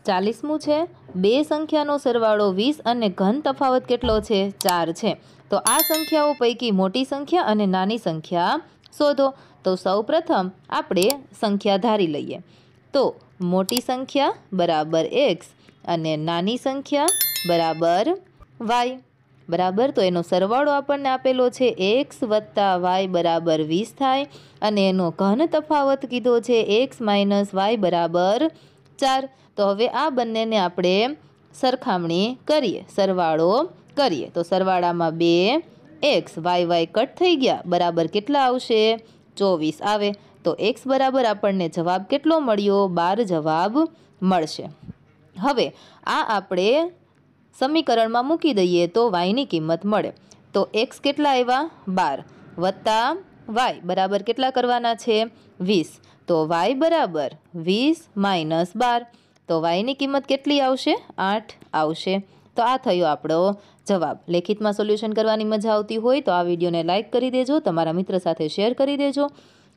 ચાલીસમું છે બે સંખ્યાનો સરવાળો વીસ અને ઘન તફાવત કેટલો છે ચાર છે તો આ સંખ્યાઓ પૈકી મોટી સંખ્યા અને નાની સંખ્યા શોધો તો સૌપ્રથમ આપણે સંખ્યા ધારી લઈએ તો મોટી સંખ્યા બરાબર એક્સ અને નાની સંખ્યા બરાબર વાય બરાબર તો એનો સરવાળો આપણને આપેલો છે એક્સ વત્તા વાય બરાબર વીસ થાય અને એનો ઘન તફાવત કીધો છે એક્સ માઇનસ વાય બરાબર ચાર તો હવે આ બંનેને આપણે સરખામણી કરીએ સરવાળો કરીએ તો સરવાળામાં બે એક્સ વાય વાય કટ થઈ ગયા બરાબર કેટલા આવશે ચોવીસ આવે તો એક્સ બરાબર આપણને જવાબ કેટલો મળ્યો બાર જવાબ મળશે હવે આ આપણે સમીકરણમાં મૂકી દઈએ તો વાયની કિંમત મળે તો એક્સ કેટલા આવ્યા બાર વત્તા વાય બરાબર કેટલા કરવાના છે વીસ તો વાય બરાબર વીસ માઇનસ બાર તો વાયની કિંમત કેટલી આવશે આઠ આવશે તો આ થયો આપણો જવાબ લેખિતમાં સોલ્યુશન કરવાની મજા આવતી હોય તો આ વિડીયોને લાઇક કરી દેજો તમારા મિત્ર સાથે શેર કરી દેજો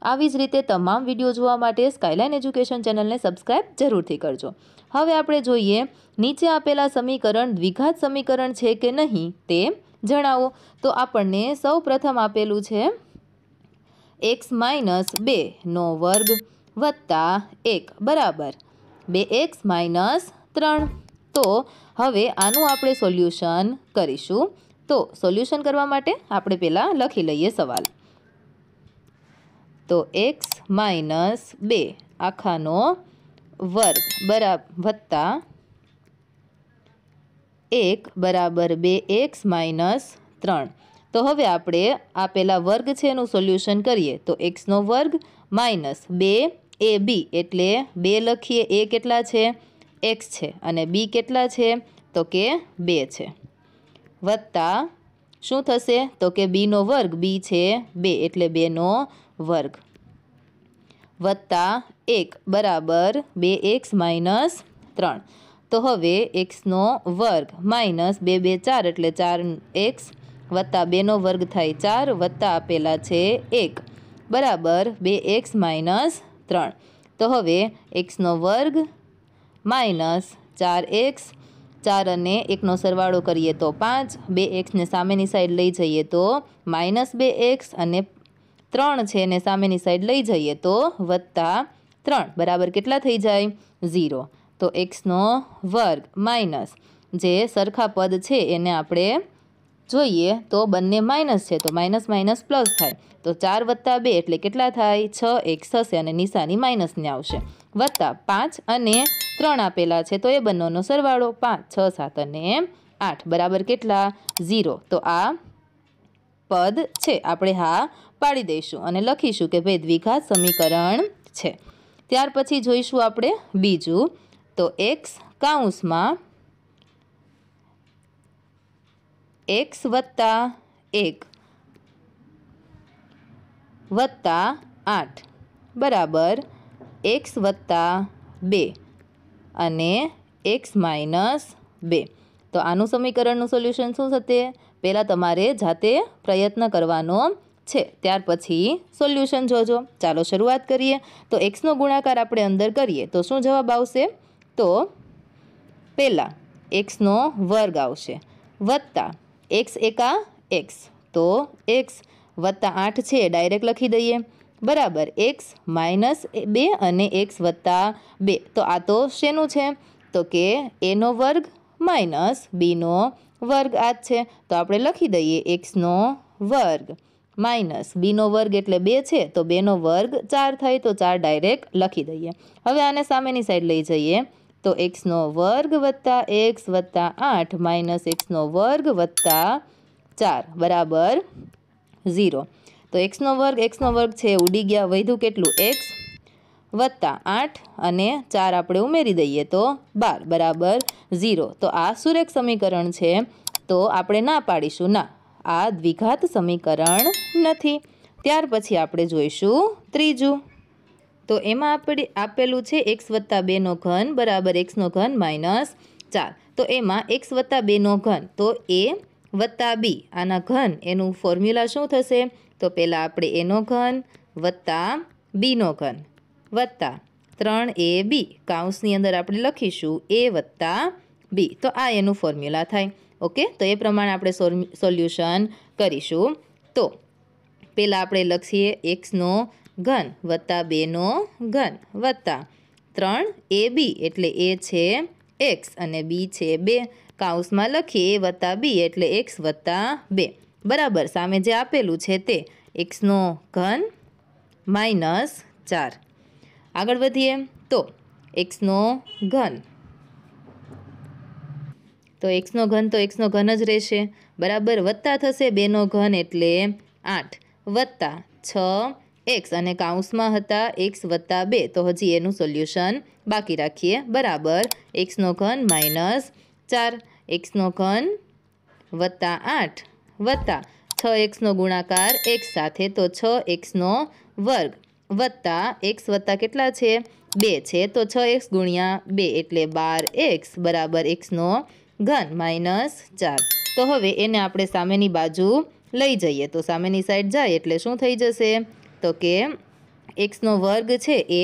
આવી જ રીતે તમામ વિડીયો જોવા માટે સ્કાયલાઇન એજ્યુકેશન ચેનલને સબસ્ક્રાઇબ જરૂરથી કરજો હવે આપણે જોઈએ નીચે આપેલા સમીકરણ દ્વિઘાત સમીકરણ છે કે નહીં તે જણાવો તો આપણને સૌ આપેલું છે એક્સ માઇનસ નો વર્ગ વત્તા એક બરાબર બે એક્સ માઇનસ ત્રણ તો હવે આનું આપણે સોલ્યુશન કરીશું તો સોલ્યુશન કરવા માટે આપણે પહેલાં લખી લઈએ સવાલ તો એક્સ માઇનસ બે આખાનો વર્ગ બરાબર વત્તા એક બરાબર બે એક્સ માઇનસ ત્રણ તો હવે આપણે આપેલા વર્ગ છે એનું સોલ્યુશન કરીએ તો એક્સનો વર્ગ માઇનસ બે એ બી એટલે બે લખીએ એ કેટલા છે એક્સ છે અને બી કેટલા છે તો કે બે છે વત્તા શું થશે તો કે બીનો વર્ગ બી છે બે એટલે બેનો વર્ગ વત્તા એક બરાબર બે એક્સ માઇનસ ત્રણ તો હવે એક્સનો વર્ગ માઇનસ બે બે ચાર એટલે ચાર એક્સ વત્તા બેનો વર્ગ થાય ચાર વત્તા આપેલા છે એક બરાબર બે એક્સ માઇનસ ત્રણ તો હવે એક્સનો વર્ગ માઇનસ ચાર એક્સ ચાર અને એકનો સરવાળો કરીએ તો પાંચ બે એક્સને સામેની સાઈડ લઈ જઈએ તો માઇનસ બે એક્સ અને ત્રણ છે એને સામેની સાઈડ લઈ જઈએ તો વત્તા ત્રણ બરાબર કેટલા થઈ જાય ઝીરો તો એક્સનો વર્ગ માઇનસ જે સરખા પદ છે એને આપણે જોઈએ તો બંને માઇનસ છે તો માઇનસ માઇનસ પ્લસ થાય તો ચાર વત્તા બે એટલે કેટલા થાય છ એક્સ થશે અને નિશાની માઇનસની આવશે વત્તા પાંચ અને ત્રણ આપેલા છે તો એ બંનેનો સરવાળો પાંચ છ સાત અને આઠ બરાબર કેટલા ઝીરો તો આ પદ છે આપણે હા પાડી દઈશું અને લખીશું કે ભાઈ દ્વિઘાત સમીકરણ છે ત્યાર પછી જોઈશું આપણે બીજું તો એક્સ કાઉન્સમાં એક્સ વત્તા એક વત્તા આઠ બરાબર એક્સ વત્તા બે અને એક્સ માઇનસ બે તો આનું સમીકરણનું સોલ્યુશન શું થશે પહેલાં તમારે જાતે પ્રયત્ન કરવાનો છે ત્યાર પછી સોલ્યુશન જોજો ચાલો શરૂઆત કરીએ તો એક્સનો ગુણાકાર આપણે અંદર કરીએ તો શું જવાબ આવશે તો પહેલાં એક્સનો વર્ગ આવશે વત્તા એક્સ એકા એક્સ તો એક્સ વત્તા આઠ છે ડાયરેક્ટ લખી દઈએ બરાબર એક્સ માઇનસ બે અને એક્સ વત્તા બે તો આ તો શેનું છે તો કે એનો વર્ગ માઇનસ બીનો વર્ગ આ જ છે તો આપણે લખી દઈએ એક્સનો વર્ગ માઇનસ બીનો વર્ગ એટલે બે છે તો બેનો વર્ગ ચાર થાય તો ચાર ડાયરેક્ટ લખી દઈએ હવે આને સામેની સાઈડ લઈ જઈએ તો એક્સનો વર્ગ વત્તા એક્સ વત્તા આઠ માઇનસ એક્સનો વર્ગ વત્તા ચાર બરાબર ઝીરો તો એક્સનો વર્ગ એક્સનો વર્ગ છે ઉડી ગયા વધ્યું કેટલું એક્સ વત્તા આઠ અને ચાર આપણે ઉમેરી દઈએ તો બાર બરાબર ઝીરો તો આ સુરેખ સમીકરણ છે તો આપણે ના પાડીશું ના આ દ્વિઘાત સમીકરણ નથી ત્યાર પછી આપણે જોઈશું ત્રીજું તો એમાં આપણે આપેલું છે એક્સ વત્તા બેનો ઘન બરાબર એક્સનો ઘન માઇનસ ચાર તો એમાં એક્સ વત્તા બેનો ઘન તો એ વત્તા બી આના ઘન એનું ફોર્મ્યુલા શું થશે તો પહેલાં આપણે એનો ઘન વત્તા બીનો ઘન વત્તા ત્રણ એ બી કાઉન્સની અંદર આપણે લખીશું એ વત્તા બી તો આ એનું ફોર્મ્યુલા થાય ઓકે તો એ પ્રમાણે આપણે સોલ્યુશન કરીશું તો પહેલાં આપણે લખીએ એક્સનો ઘન વત્તા બેનો ઘન વત્તા ત્રણ એ બી એટલે એ છે એક્સ અને બી છે બે કાઉસમાં લખીએ એ વત્તા બી એટલે એક્સ વત્તા બે બરાબર સામે જે આપેલું છે તે એક્સનો ઘન માઇનસ ચાર આગળ વધીએ તો એક્સનો ઘન તો એક્સનો ઘન તો એક્સનો ઘન જ રહેશે બરાબર વત્તા થશે બેનો ઘન એટલે આઠ વત્તા છ એક્સ અને કાઉન્સમાં હતા એક્સ વત્તા બે તો હજી એનું સોલ્યુશન બાકી રાખીએ બરાબર એક્સનો ઘન માઇનસ ચાર એક્સનો ઘન વત્તા આઠ વત્તા છ એક્સનો ગુણાકાર એક્સ સાથે તો છ એક્સનો વર્ગ વત્તા એક્સ વત્તા કેટલા છે બે છે તો છ એક્સ ગુણ્યા બે એટલે બાર એક્સ બરાબર એક્સનો ઘન માઇનસ ચાર તો હવે એને આપણે સામેની બાજુ લઈ જઈએ તો સામેની સાઈડ જાય એટલે શું થઈ જશે તો કે એક્સનો વર્ગ છે એ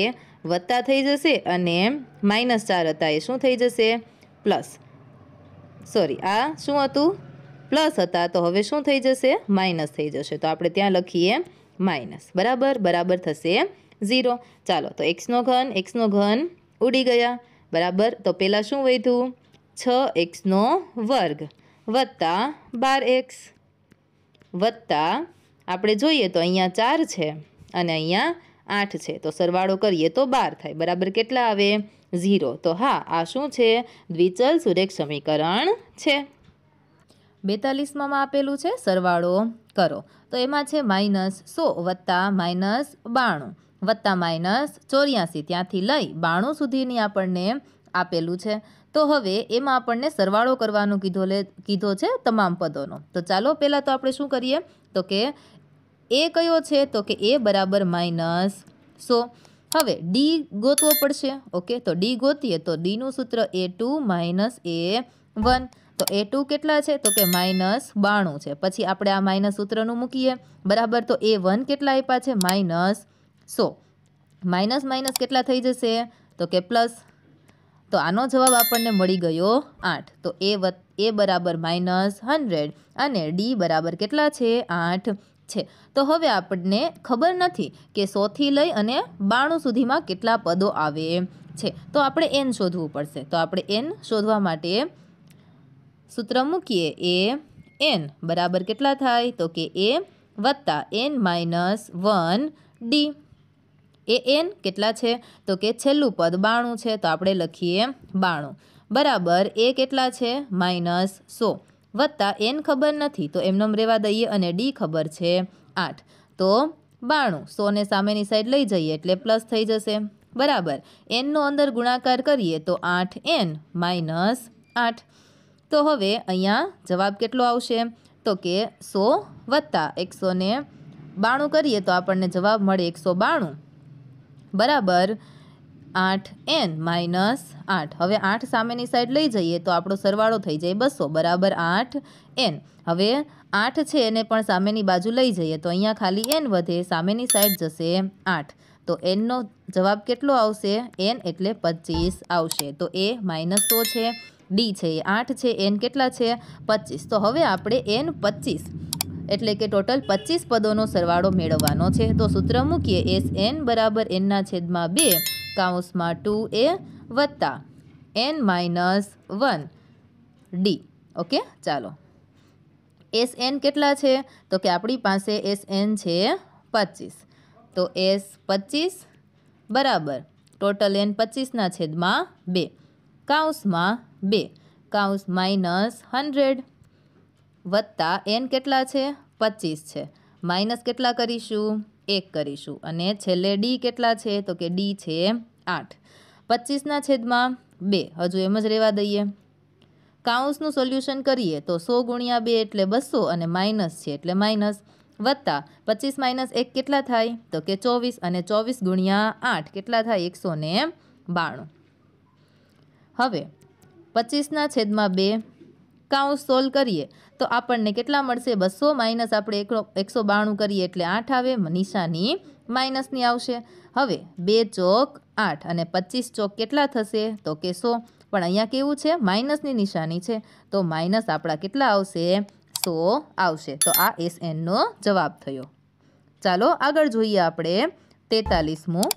વત્તા થઈ જશે અને માઇનસ ચાર હતા એ શું થઈ જશે પ્લસ સોરી આ શું હતું પ્લસ હતા તો હવે શું થઈ જશે માઇનસ થઈ જશે તો આપણે ત્યાં લખીએ માઇનસ બરાબર બરાબર થશે ઝીરો ચાલો તો એક્સનો ઘન એક્સનો ઘન ઉડી ગયા બરાબર તો પહેલાં શું વધ્યું છ એક્સનો વર્ગ વત્તા બાર એક્સ વત્તા આપણે જોઈએ તો અહીંયા ચાર છે અને અહીંયા આઠ છે તો સરવાળો કરીએ તો બાર થાય બરાબર કેટલા આવે ઝીરો તો હા આ શું છે દ્વિચલ સુરેખ સમીકરણ છે બેતાલીસમાં આપેલું છે સરવાળો કરો તો એમાં છે માઇનસ સો વત્તા માઇનસ બાણું વત્તા માઇનસ ચોર્યાસી ત્યાંથી લઈ બાણું સુધીની આપણને આપેલું છે તો હવે એમાં આપણને સરવાળો કરવાનો કીધો લે કીધો છે તમામ પદોનો તો ચાલો પહેલાં તો આપણે શું કરીએ તો કે એ કયો છે તો કે એ બરાબર માઇનસ સો હવે ડી ગોતવો પડશે ઓકે તો ડી ગોતીએ તો ડીનું સૂત્ર A two minus A one તો એ ટુ કેટલા છે તો કે માઇનસ બાણું છે પછી આપણે આ માઇનસ સૂત્રનું મૂકીએ બરાબર તો એ વન કેટલા આપ્યા છે માઇનસ સો માઇનસ માઇનસ કેટલા થઈ જશે તો કે પ્લસ તો આનો જવાબ આપણને મળી ગયો આઠ તો એ એ બરાબર માઇનસ હંડ્રેડ અને ડી બરાબર કેટલા છે આઠ છે તો હવે આપણને ખબર નથી કે સોથી લઈ અને બાણું સુધીમાં કેટલા પદો આવે છે તો આપણે એન શોધવું પડશે તો આપણે એન શોધવા માટે સૂત્ર મૂકીએ એ એન બરાબર કેટલા થાય તો કે એ વત્તા N minus one D A N કેટલા છે તો કે છેલ્લું પદ બાણું છે તો આપણે લખીએ બાણું બરાબર એ કેટલા છે માઇનસ સો વત્તા એન ખબર નથી તો એમનો રહેવા દઈએ અને ડી ખબર છે આઠ તો બાણું સોને સામેની સાઈડ લઈ જઈએ એટલે પ્લસ થઈ જશે બરાબર એનનો અંદર ગુણાકાર કરીએ તો આઠ એન માઇનસ આઠ તો હવે અહીંયા જવાબ કેટલો આવશે તો કે સો વત્તા એકસો બાણું કરીએ તો આપણને જવાબ મળે એકસો બાણું બરાબર આઠ એન માઇનસ આઠ હવે આઠ સામેની સાઈડ લઈ જઈએ તો આપણો સરવાળો થઈ જાય બસો બરાબર આઠ એન હવે આઠ છે એને પણ સામેની બાજુ લઈ જઈએ તો અહીંયા ખાલી એન વધે સામેની સાઈડ જશે આઠ તો એનનો જવાબ કેટલો આવશે એન એટલે પચીસ આવશે તો એ માઇનસ સો છે ડી છે એ આઠ છે એન કેટલા છે પચીસ તો હવે આપણે એન પચીસ એટલે કે ટોટલ પચીસ પદોનો સરવાળો મેળવવાનો છે તો સૂત્ર મૂકીએ એસ એન બરાબર એનના છેદમાં બે કાઉસમાં ટુ એ વત્તા N minus one D okay ચાલો એસ એન કેટલા છે તો કે આપણી પાસે એસ એન છે પચીસ તો એસ પચીસ બરાબર ટોટલ એન પચીસના છેદમાં બે કાઉસમાં બે કાઉસ માઇનસ હન્ડ્રેડ વત્તા એન કેટલા છે પચીસ છે માઇનસ કેટલા કરીશું એક કરીશું અને છેલ્લે ડી કેટલા છે તો કે ડી છે આઠ પચીસના છેદમાં બે હજુ એમ જ રહેવા દઈએ કાઉન્સનું સોલ્યુશન કરીએ તો સો ગુણ્યા બે એટલે બસો અને માઇનસ છે એટલે માઇનસ વત્તા પચીસ માઇનસ એક કેટલા થાય તો કે ચોવીસ અને ચોવીસ ગુણ્યા આઠ કેટલા થાય એકસો ને બાણું હવે પચીસના છેદમાં બે કાઉન્સ સોલ્વ કરીએ તો આપણને કેટલા મળશે બસો માઇનસ આપણે એકસો બાણું કરીએ એટલે આઠ આવે નિશાની માઇનસની આવશે હવે બે ચોક આઠ અને પચીસ ચોક કેટલા થશે તો કે સો પણ અહીંયા કેવું છે માઇનસની નિશાની છે તો માઇનસ આપણા કેટલા આવશે સો આવશે તો આ એસ એનનો જવાબ થયો ચાલો આગળ જોઈએ આપણે તેતાલીસમું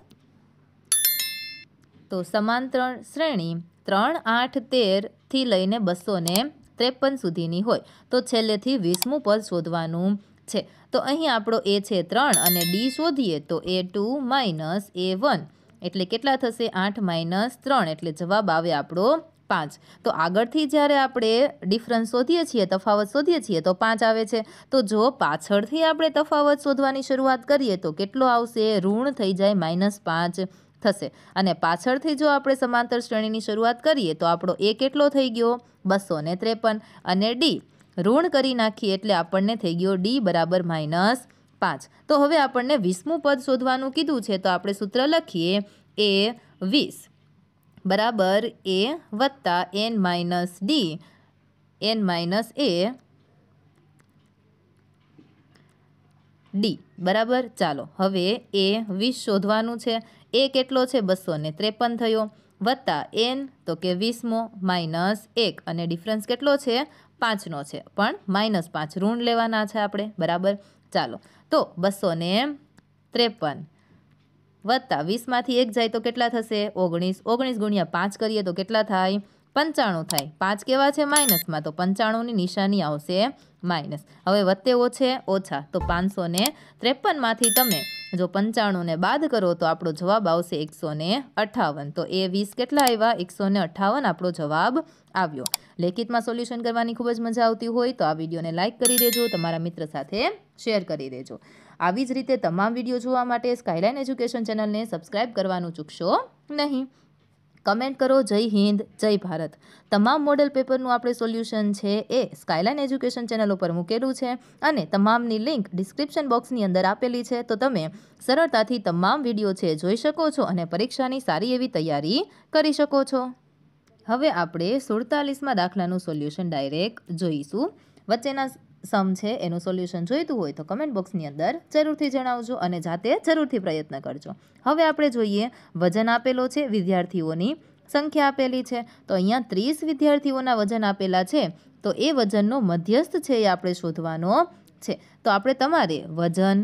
તો સમાંતર શ્રેણી ત્રણ આઠ તેરથી લઈને બસો ને ત્રેપન સુધીની હોય તો છેલ્લેથી વીસમું પદ શોધવાનું છે તો અહીં આપણો એ છે ત્રણ અને ડી શોધીએ તો A two minus A one એટલે કેટલા થશે આઠ માઇનસ ત્રણ એટલે જવાબ આવે આપણો પાંચ તો આગળથી જ્યારે આપણે ડિફરન્સ શોધીએ છીએ તફાવત શોધીએ છીએ તો પાંચ આવે છે તો જો પાછળથી આપણે તફાવત શોધવાની શરૂઆત કરીએ તો કેટલો આવશે ઋણ થઈ જાય માઇનસ પાંચ થશે અને પાછળથી જો આપણે સમાંતર શ્રેણીની શરૂઆત કરીએ તો આપણો એ કેટલો થઈ ગયો બસો ત્રેપન અને ડી ઋણ કરી નાખીએ એટલે આપણને થઈ ગયો ડી બરાબર માઇનસ પાંચ તો હવે આપણને વીસમું પદ શોધવાનું કીધું છે તો આપણે સૂત્ર લખીએ એ વીસ બરાબર એ વત્તા N minus D N minus A D બરાબર ચાલો હવે એ વીસ શોધવાનું છે એ કેટલો છે બસો ને ત્રેપન થયો વત્તા એન તો કે વીસમો માઇનસ એક અને ડિફરન્સ કેટલો છે પાંચનો છે પણ માઇનસ પાંચ ઋણ લેવાના છે આપણે બરાબર ચાલો તો બસો ને ત્રેપન વત્તા વીસમાંથી એક જાય તો કેટલા થશે ઓગણીસ ઓગણીસ ગુણ્યા પાંચ કરીએ તો કેટલા થાય પંચાણું થાય પાંચ કેવા છે માઇનસમાં તો પંચાણુંની નિશાની આવશે માઇનસ હવે વત્તે ઓછે ઓછા તો પાંચસો ને ત્રેપનમાંથી તમે જો પંચાણુંને બાદ કરો તો આપણો જવાબ આવશે એકસો અઠાવન તો એ વીસ કેટલા આવ્યા એકસો અઠાવન આપણો જવાબ આવ્યો લેખિતમાં સોલ્યુશન કરવાની ખૂબ જ મજા આવતી હોય તો આ વિડીયોને લાઇક કરી દેજો તમારા મિત્ર સાથે શેર કરી દેજો આવી જ રીતે તમામ વિડીયો જોવા માટે સ્કાયલાઇન એજ્યુકેશન ચેનલને સબસ્ક્રાઇબ કરવાનું ચૂકશો નહીં કમેન્ટ કરો જય હિન્દ જય ભારત તમામ મોડલ પેપરનું આપણે સોલ્યુશન છે એ સ્કાયલાઇન એજ્યુકેશન ચેનલ ઉપર મૂકેલું છે અને તમામની લિંક ડિસ્ક્રિપ્શન બોક્સની અંદર આપેલી છે તો તમે સરળતાથી તમામ વિડીયો છે જોઈ શકો છો અને પરીક્ષાની સારી એવી તૈયારી કરી શકો છો હવે આપણે સુડતાલીસમાં દાખલાનું સોલ્યુશન ડાયરેક્ટ જોઈશું વચ્ચેના સમ છે એનું સોલ્યુશન જોઈતું હોય તો કમેન્ટ બોક્સની અંદર જરૂરથી જણાવજો અને જાતે જરૂરથી પ્રયત્ન કરજો હવે આપણે જોઈએ વજન આપેલો છે વિદ્યાર્થીઓની સંખ્યા આપેલી છે તો અહીંયા ત્રીસ વિદ્યાર્થીઓના વજન આપેલા છે તો એ વજનનો મધ્યસ્થ છે એ આપણે શોધવાનો છે તો આપણે તમારે વજન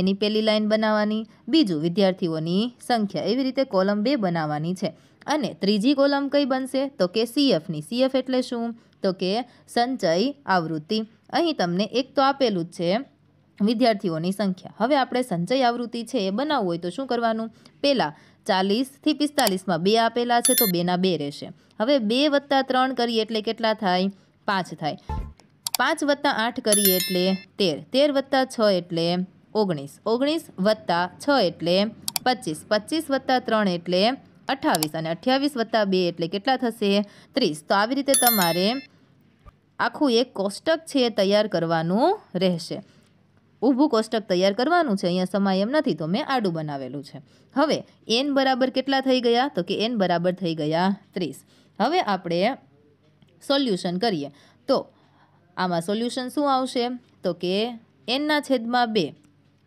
એની પહેલી લાઇન બનાવવાની બીજું વિદ્યાર્થીઓની સંખ્યા એવી રીતે કોલમ બે બનાવવાની છે અને ત્રીજી કોલમ કઈ બનશે તો કે સીએફની સીએફ એટલે શું તો કે સંચય આવૃત્તિ અહીં તમને એક તો આપેલું જ છે વિદ્યાર્થીઓની સંખ્યા હવે આપણે સંચય આવૃત્તિ છે એ બનાવવું હોય તો શું કરવાનું પહેલાં ચાલીસથી પિસ્તાલીસમાં બે આપેલા છે તો બેના બે રહેશે હવે બે વત્તા ત્રણ કરીએ એટલે કેટલા થાય પાંચ થાય પાંચ વત્તા આઠ કરીએ એટલે તેર તેર વત્તા છ એટલે ઓગણીસ ઓગણીસ વત્તા છ એટલે પચીસ પચીસ વત્તા ત્રણ એટલે અઠ્ઠાવીસ અને અઠ્યાવીસ વત્તા બે એટલે કેટલા થશે ત્રીસ તો આવી રીતે તમારે આખું એક કોષ્ટક છે એ તૈયાર કરવાનું રહેશે ઊભું કોષ્ટક તૈયાર કરવાનું છે અહીંયા સમય એમ નથી તો મેં આડું બનાવેલું છે હવે એન બરાબર કેટલા થઈ ગયા તો કે એન બરાબર થઈ ગયા ત્રીસ હવે આપણે સોલ્યુશન કરીએ તો આમાં સોલ્યુશન શું આવશે તો કે એનના છેદમાં બે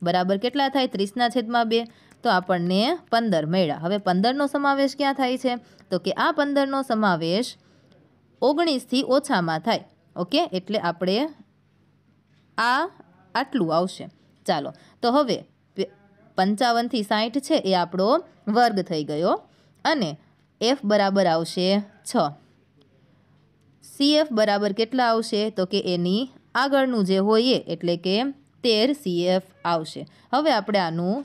બરાબર કેટલા થાય ત્રીસના છેદમાં બે તો આપણને પંદર મળ્યા હવે પંદરનો સમાવેશ ક્યાં થાય છે તો કે આ પંદરનો સમાવેશ ઓગણીસથી ઓછામાં થાય ઓકે એટલે આપણે આ આટલું આવશે ચાલો તો હવે પંચાવનથી સાઠ છે એ આપણો વર્ગ થઈ ગયો અને એફ બરાબર આવશે છ સી એફ બરાબર કેટલા આવશે તો કે એની આગળનું જે હોઈએ એટલે કે તેર સી એફ આવશે હવે આપણે આનું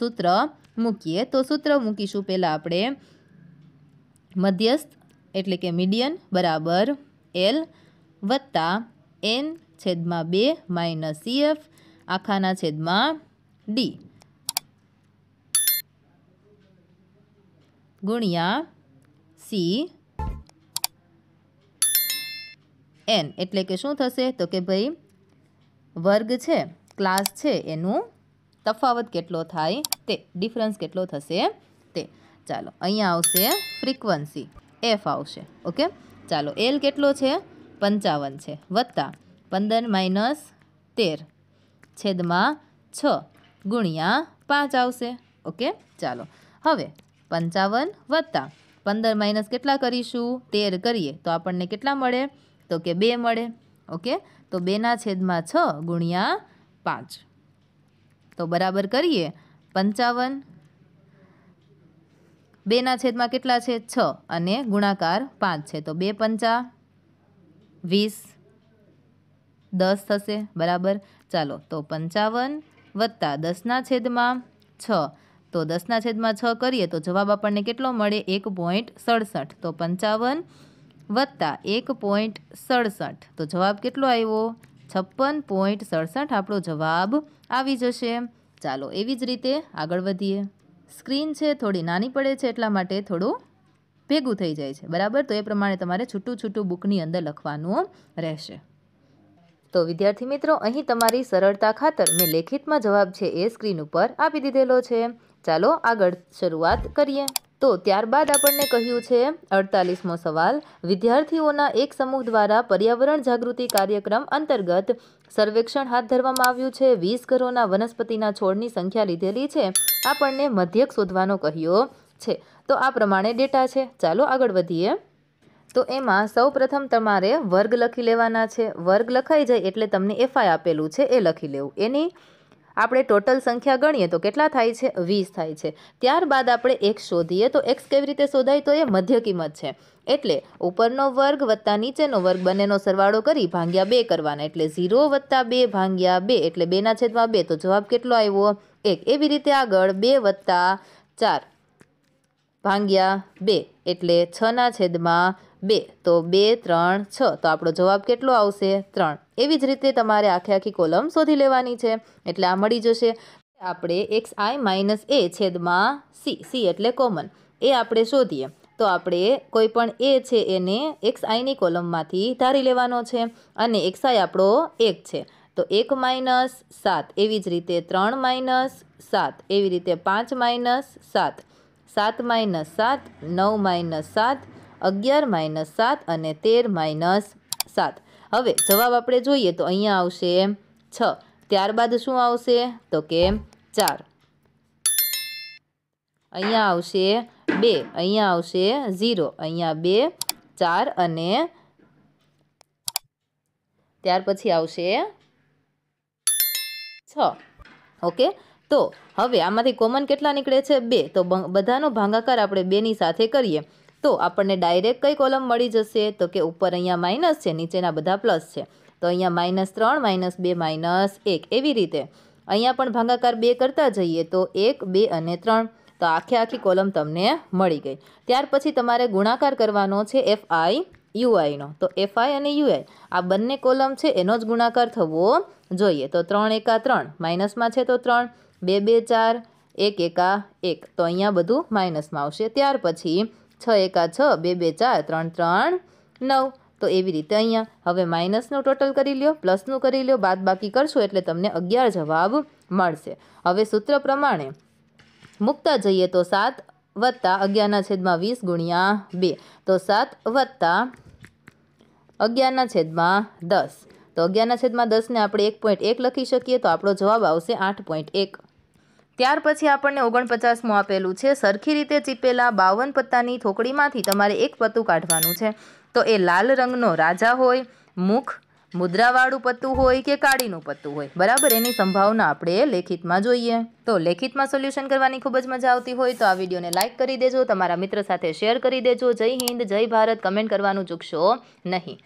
સૂત્ર મૂકીએ તો સૂત્ર મૂકીશું પહેલાં આપણે મધ્યસ્થ એટલે કે મીડિયન બરાબર એલ વત્તા એન છેદમાં બે માઇનસ એફ આખાના છેદમાં ડી ગુણ્યા સી એન એટલે કે શું થશે તો કે ભાઈ વર્ગ છે ક્લાસ છે એનું તફાવત કેટલો થાય તે ડિફરન્સ કેટલો થશે તે ચાલો અહીંયા આવશે ફ્રીક્વન્સી એફ આવશે ઓકે ચાલો એલ કેટલો છે પંચાવન છે વત્તા પંદર માઇનસ તેર છેદમાં છ ગુણ્યા પાંચ આવશે ઓકે ચાલો હવે પંચાવન વત્તા પંદર માઇનસ કેટલા કરીશું તેર કરીએ તો આપણને કેટલા મળે તો કે બે મળે ઓકે તો બેના છેદમાં છ ગુણ્યા પાંચ તો બરાબર કરીએ પંચાવન બેના છેદમાં કેટલા છે છ અને ગુણાકાર પાંચ છે તો બે પંચા વીસ દસ થશે બરાબર ચાલો તો પંચાવન વત્તા દસના છેદમાં છ તો દસના છેદમાં છ કરીએ તો જવાબ આપણને કેટલો મળે એક પોઈન્ટ સડસઠ તો પંચાવન વત્તા એક પોઈન્ટ સડસઠ તો જવાબ કેટલો આવ્યો છપ્પન પોઈન્ટ સડસઠ આપણો જવાબ આવી જશે ચાલો એવી જ રીતે આગળ વધીએ સ્ક્રીન છે થોડી નાની પડે છે એટલા માટે થોડું ભેગું થઈ જાય છે બરાબર તો એ પ્રમાણે તમારે છૂટું છૂટું બુકની અંદર લખવાનું રહેશે તો વિદ્યાર્થી મિત્રો અહીં તમારી સરળતા ખાતર મેં લેખિતમાં જવાબ છે એ સ્ક્રીન ઉપર આપી દીધેલો છે ચાલો આગળ શરૂઆત કરીએ તો ત્યારબાદ આપણને કહ્યું છે અડતાલીસમો સવાલ વિદ્યાર્થીઓના એક સમૂહ દ્વારા પર્યાવરણ જાગૃતિ કાર્યક્રમ અંતર્ગત સર્વેક્ષણ હાથ ધરવામાં આવ્યું છે વીસ ઘરોના વનસ્પતિના છોડની સંખ્યા લીધેલી છે આપણને મધ્યક શોધવાનો કહ્યો છે તો આ પ્રમાણે ડેટા છે ચાલો આગળ વધીએ તો એમાં સૌ તમારે વર્ગ લખી લેવાના છે વર્ગ લખાઈ જાય એટલે તમને એફઆઈ આપેલું છે એ લખી લેવું એની આપણે ટોટલ સંખ્યા ગણીએ તો કેટલા થાય છે વીસ થાય છે ત્યારબાદ આપણે એક્સ શોધીએ તો એક્સ કેવી રીતે શોધાય તો એ મધ્ય કિંમત છે એટલે ઉપરનો વર્ગ વત્તા નીચેનો વર્ગ બંનેનો સરવાળો કરી ભાંગ્યા બે કરવાના એટલે ઝીરો વત્તા બે ભાંગ્યા બે એટલે બેના છેદમાં બે તો જવાબ કેટલો આવ્યો એક એવી રીતે આગળ બે વત્તા ચાર ભાંગ્યા બે એટલે છના છેદમાં બે તો બે ત્રણ છ તો આપણો જવાબ કેટલો આવશે ત્રણ એવી જ રીતે તમારે આખે આખી કોલમ શોધી લેવાની છે એટલે આ મળી જશે આપણે એક્સ આઈ માઇનસ એ છેદમાં સી સી એટલે કોમન એ આપણે શોધીએ તો આપણે કોઈ પણ એ છે એને એક્સ આઈની કોલમમાંથી ધારી લેવાનો છે અને એક્સ આઈ આપણો એક છે તો એક માઇનસ સાત એવી જ રીતે ત્રણ માઇનસ સાત એવી રીતે પાંચ માઇનસ સાત સાત માઇનસ સાત નવ માઇનસ સાત અગિયાર માઇનસ સાત અને તેર માઇનસ સાત હવે જવાબ આપણે જોઈએ તો અહીંયા આવશે છ ત્યારબાદ શું આવશે તો કે ચાર અહીંયા આવશે બે અહીંયા આવશે ઝીરો અહીંયા બે ચાર અને ત્યાર પછી આવશે છ ઓકે તો હવે આમાંથી કોમન કેટલા નીકળે છે બે તો બધાનો ભાંગાકાર આપણે બેની સાથે કરીએ તો આપણને ડાયરેક્ટ કઈ કોલમ મળી જશે તો કે ઉપર અહીંયા માઇનસ છે નીચેના બધા પ્લસ છે તો અહીંયા માઇનસ ત્રણ માઇનસ બે માઇનસ એક એવી રીતે અહીંયા પણ ભાંગાકાર બે કરતા જઈએ તો એક બે અને ત્રણ તો આખે આખી કોલમ તમને મળી ગઈ ત્યાર પછી તમારે ગુણાકાર કરવાનો છે એફ આઈ યુઆઈનો તો એફઆઈ અને યુઆઈ આ બંને કોલમ છે એનો જ ગુણાકાર થવો જોઈએ તો ત્રણ એકા ત્રણ માઇનસમાં છે તો ત્રણ બે બે ચાર એક એકા એક તો અહીંયા બધું માઇનસમાં આવશે ત્યાર પછી છ એકા છ બે બે ચાર ત્રણ ત્રણ નવ તો એવી રીતે અહીંયા હવે માઇનસનું ટોટલ કરી લ્યો પ્લસનું કરી લ્યો બાદ બાકી કરશો એટલે તમને અગિયાર જવાબ મળશે હવે સૂત્ર પ્રમાણે મૂકતા જઈએ તો સાત વત્તા અગિયારના છેદમાં વીસ ગુણ્યા બે તો સાત વત્તા અગિયારના છેદમાં દસ તો અગિયારના છેદમાં દસને આપણે એક પોઈન્ટ એક લખી શકીએ તો આપણો જવાબ આવશે આઠ પોઈન્ટ એક ત્યાર પછી આપણને ઓગણપચાસમું આપેલું છે સરખી રીતે ચીપેલા બાવન પત્તાની થોકડીમાંથી તમારે એક પત્તું કાઢવાનું છે તો એ લાલ રંગનો રાજા હોય મુખ મુદ્રાવાળું પત્તું હોય કે કાળીનું પત્તું હોય બરાબર એની સંભાવના આપણે લેખિતમાં જોઈએ તો લેખિતમાં સોલ્યુશન કરવાની ખૂબ જ મજા આવતી હોય તો આ વિડીયોને લાઇક કરી દેજો તમારા મિત્ર સાથે શેર કરી દેજો જય હિન્દ જય ભારત કમેન્ટ કરવાનું ચૂકશો નહીં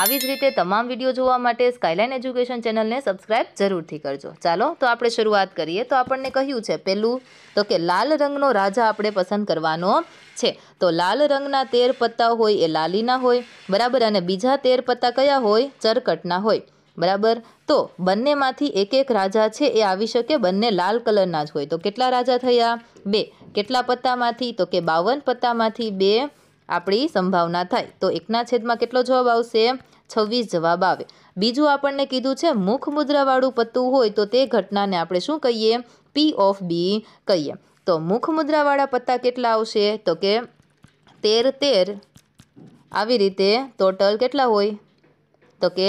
આવી જ રીતે તમામ વિડીયો જોવા માટે સ્કાયલાઇન એજ્યુકેશન ચેનલને સબસ્ક્રાઇબ જરૂરથી કરજો ચાલો તો આપણે શરૂઆત કરીએ તો આપણને કહ્યું છે પહેલું તો કે લાલ રંગનો રાજા આપણે પસંદ કરવાનો છે તો લાલ રંગના તેર પત્તા હોય એ લાલીના હોય બરાબર અને બીજા તેર પત્તા કયા હોય ચરકટના હોય બરાબર તો બંનેમાંથી એક એક રાજા છે એ આવી શકે બંને લાલ કલરના જ હોય તો કેટલા રાજા થયા બે કેટલા પત્તામાંથી તો કે બાવન પત્તામાંથી બે આપણી સંભાવના થાય તો એકના છેદમાં કેટલો જવાબ આવશે છવ્વીસ જવાબ આવે બીજું આપણને કીધું છે મુખ મુદ્રાવાળું પત્તું હોય તો તે ઘટનાને આપણે શું કહીએ પી ઓફ બી કહીએ તો મુખ મુદ્રાવાળા પત્તા કેટલા આવશે તો કે તેર તેર આવી રીતે ટોટલ કેટલા હોય તો કે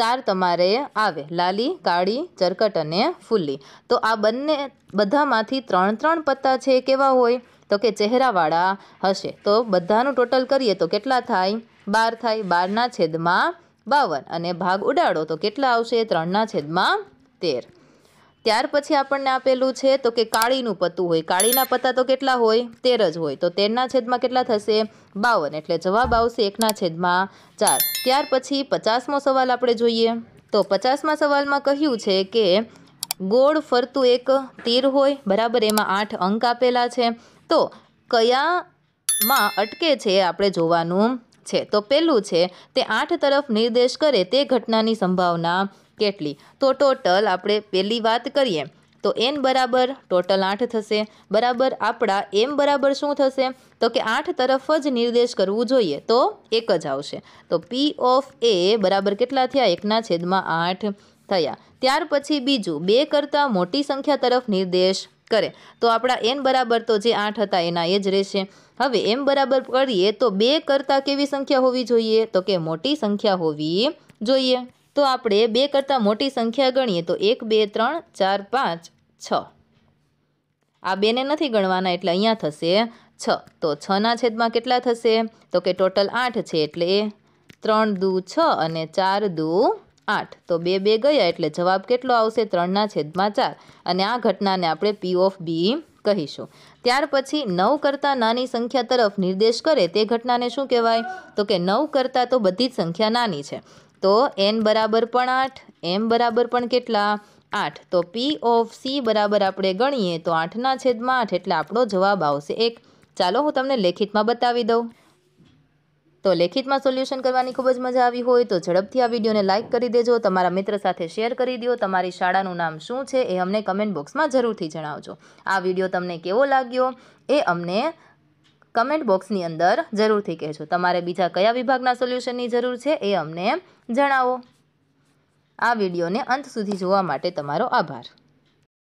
ચાર તમારે આવે લાલી કાળી ચરકટ અને ફૂલી તો આ બંને બધામાંથી ત્રણ ત્રણ પત્તા છે કેવા હોય તો કે ચહેરાવાળા હશે તો બધાનું ટોટલ કરીએ તો કેટલા થાય બાર થાય બારના છેદમાં બાવન અને ભાગ ઉડાડો તો કેટલા આવશે ત્રણના છેદમાં તેર ત્યાર પછી આપણને આપેલું છે તો કે કાળીનું પતું હોય કાળીના પત્તા તો કેટલા હોય તેર જ હોય તો તેરના છેદમાં કેટલા થશે બાવન એટલે જવાબ આવશે એકના છેદમાં ચાર ત્યાર પછી પચાસમો સવાલ આપણે જોઈએ તો પચાસમા સવાલમાં કહ્યું છે કે ગોળ ફરતું એક તીર હોય બરાબર એમાં આઠ અંક આપેલા છે તો કયામાં અટકે છે આપણે જોવાનું છે તો પહેલું છે તે આઠ તરફ નિર્દેશ કરે તે ઘટનાની સંભાવના કેટલી તો ટોટલ આપણે પહેલી વાત કરીએ તો એન બરાબર ટોટલ આઠ થશે બરાબર આપણા એમ બરાબર શું થશે તો કે આઠ તરફ જ નિર્દેશ કરવું જોઈએ તો એક જ આવશે તો પી ઓફ એ બરાબર કેટલા થયા એકના છેદમાં આઠ થયા ત્યાર પછી બીજું બે કરતાં મોટી સંખ્યા તરફ નિર્દેશ કરે તો આપણા એન બરાબર તો જે આઠ હતા એના એ જ રહેશે હવે એમ બરાબર કરીએ તો બે કરતાં કેવી સંખ્યા હોવી જોઈએ તો કે મોટી સંખ્યા હોવી જોઈએ તો આપણે બે કરતાં મોટી સંખ્યા ગણીએ તો એક બે ત્રણ ચાર પાંચ છ આ બેને નથી ગણવાના એટલે અહીંયા થશે છ તો છના છેદમાં કેટલા થશે તો કે ટોટલ આઠ છે એટલે ત્રણ દુ છ અને ચાર દુ આઠ તો બે બે ગયા એટલે જવાબ કેટલો આવશે ત્રણના છેદમાં ચાર અને આ ઘટનાને આપણે પી ઓફ બી કહીશું ત્યાર પછી નવ કરતાં નાની સંખ્યા તરફ નિર્દેશ કરે તે ઘટનાને શું કહેવાય તો કે નવ કરતાં તો બધી જ સંખ્યા નાની છે તો એન બરાબર પણ આઠ એમ બરાબર પણ કેટલા આઠ તો પી ઓફ સી બરાબર આપણે ગણીએ તો આઠના છેદમાં આઠ એટલે આપણો જવાબ આવશે એક ચાલો હું તમને લેખિતમાં બતાવી દઉં તો લેખિતમાં સોલ્યુશન કરવાની ખૂબ જ મજા આવી હોય તો ઝડપથી આ વિડીયોને લાઇક કરી દેજો તમારા મિત્ર સાથે શેર કરી દો તમારી શાળાનું નામ શું છે એ અમને કમેન્ટ બોક્સમાં જરૂરથી જણાવજો આ વિડીયો તમને કેવો લાગ્યો એ અમને કમેન્ટ બોક્સની અંદર જરૂરથી કહેજો તમારે બીજા કયા વિભાગના સોલ્યુશનની જરૂર છે એ અમને જણાવો આ વિડીયોને અંત સુધી જોવા માટે તમારો આભાર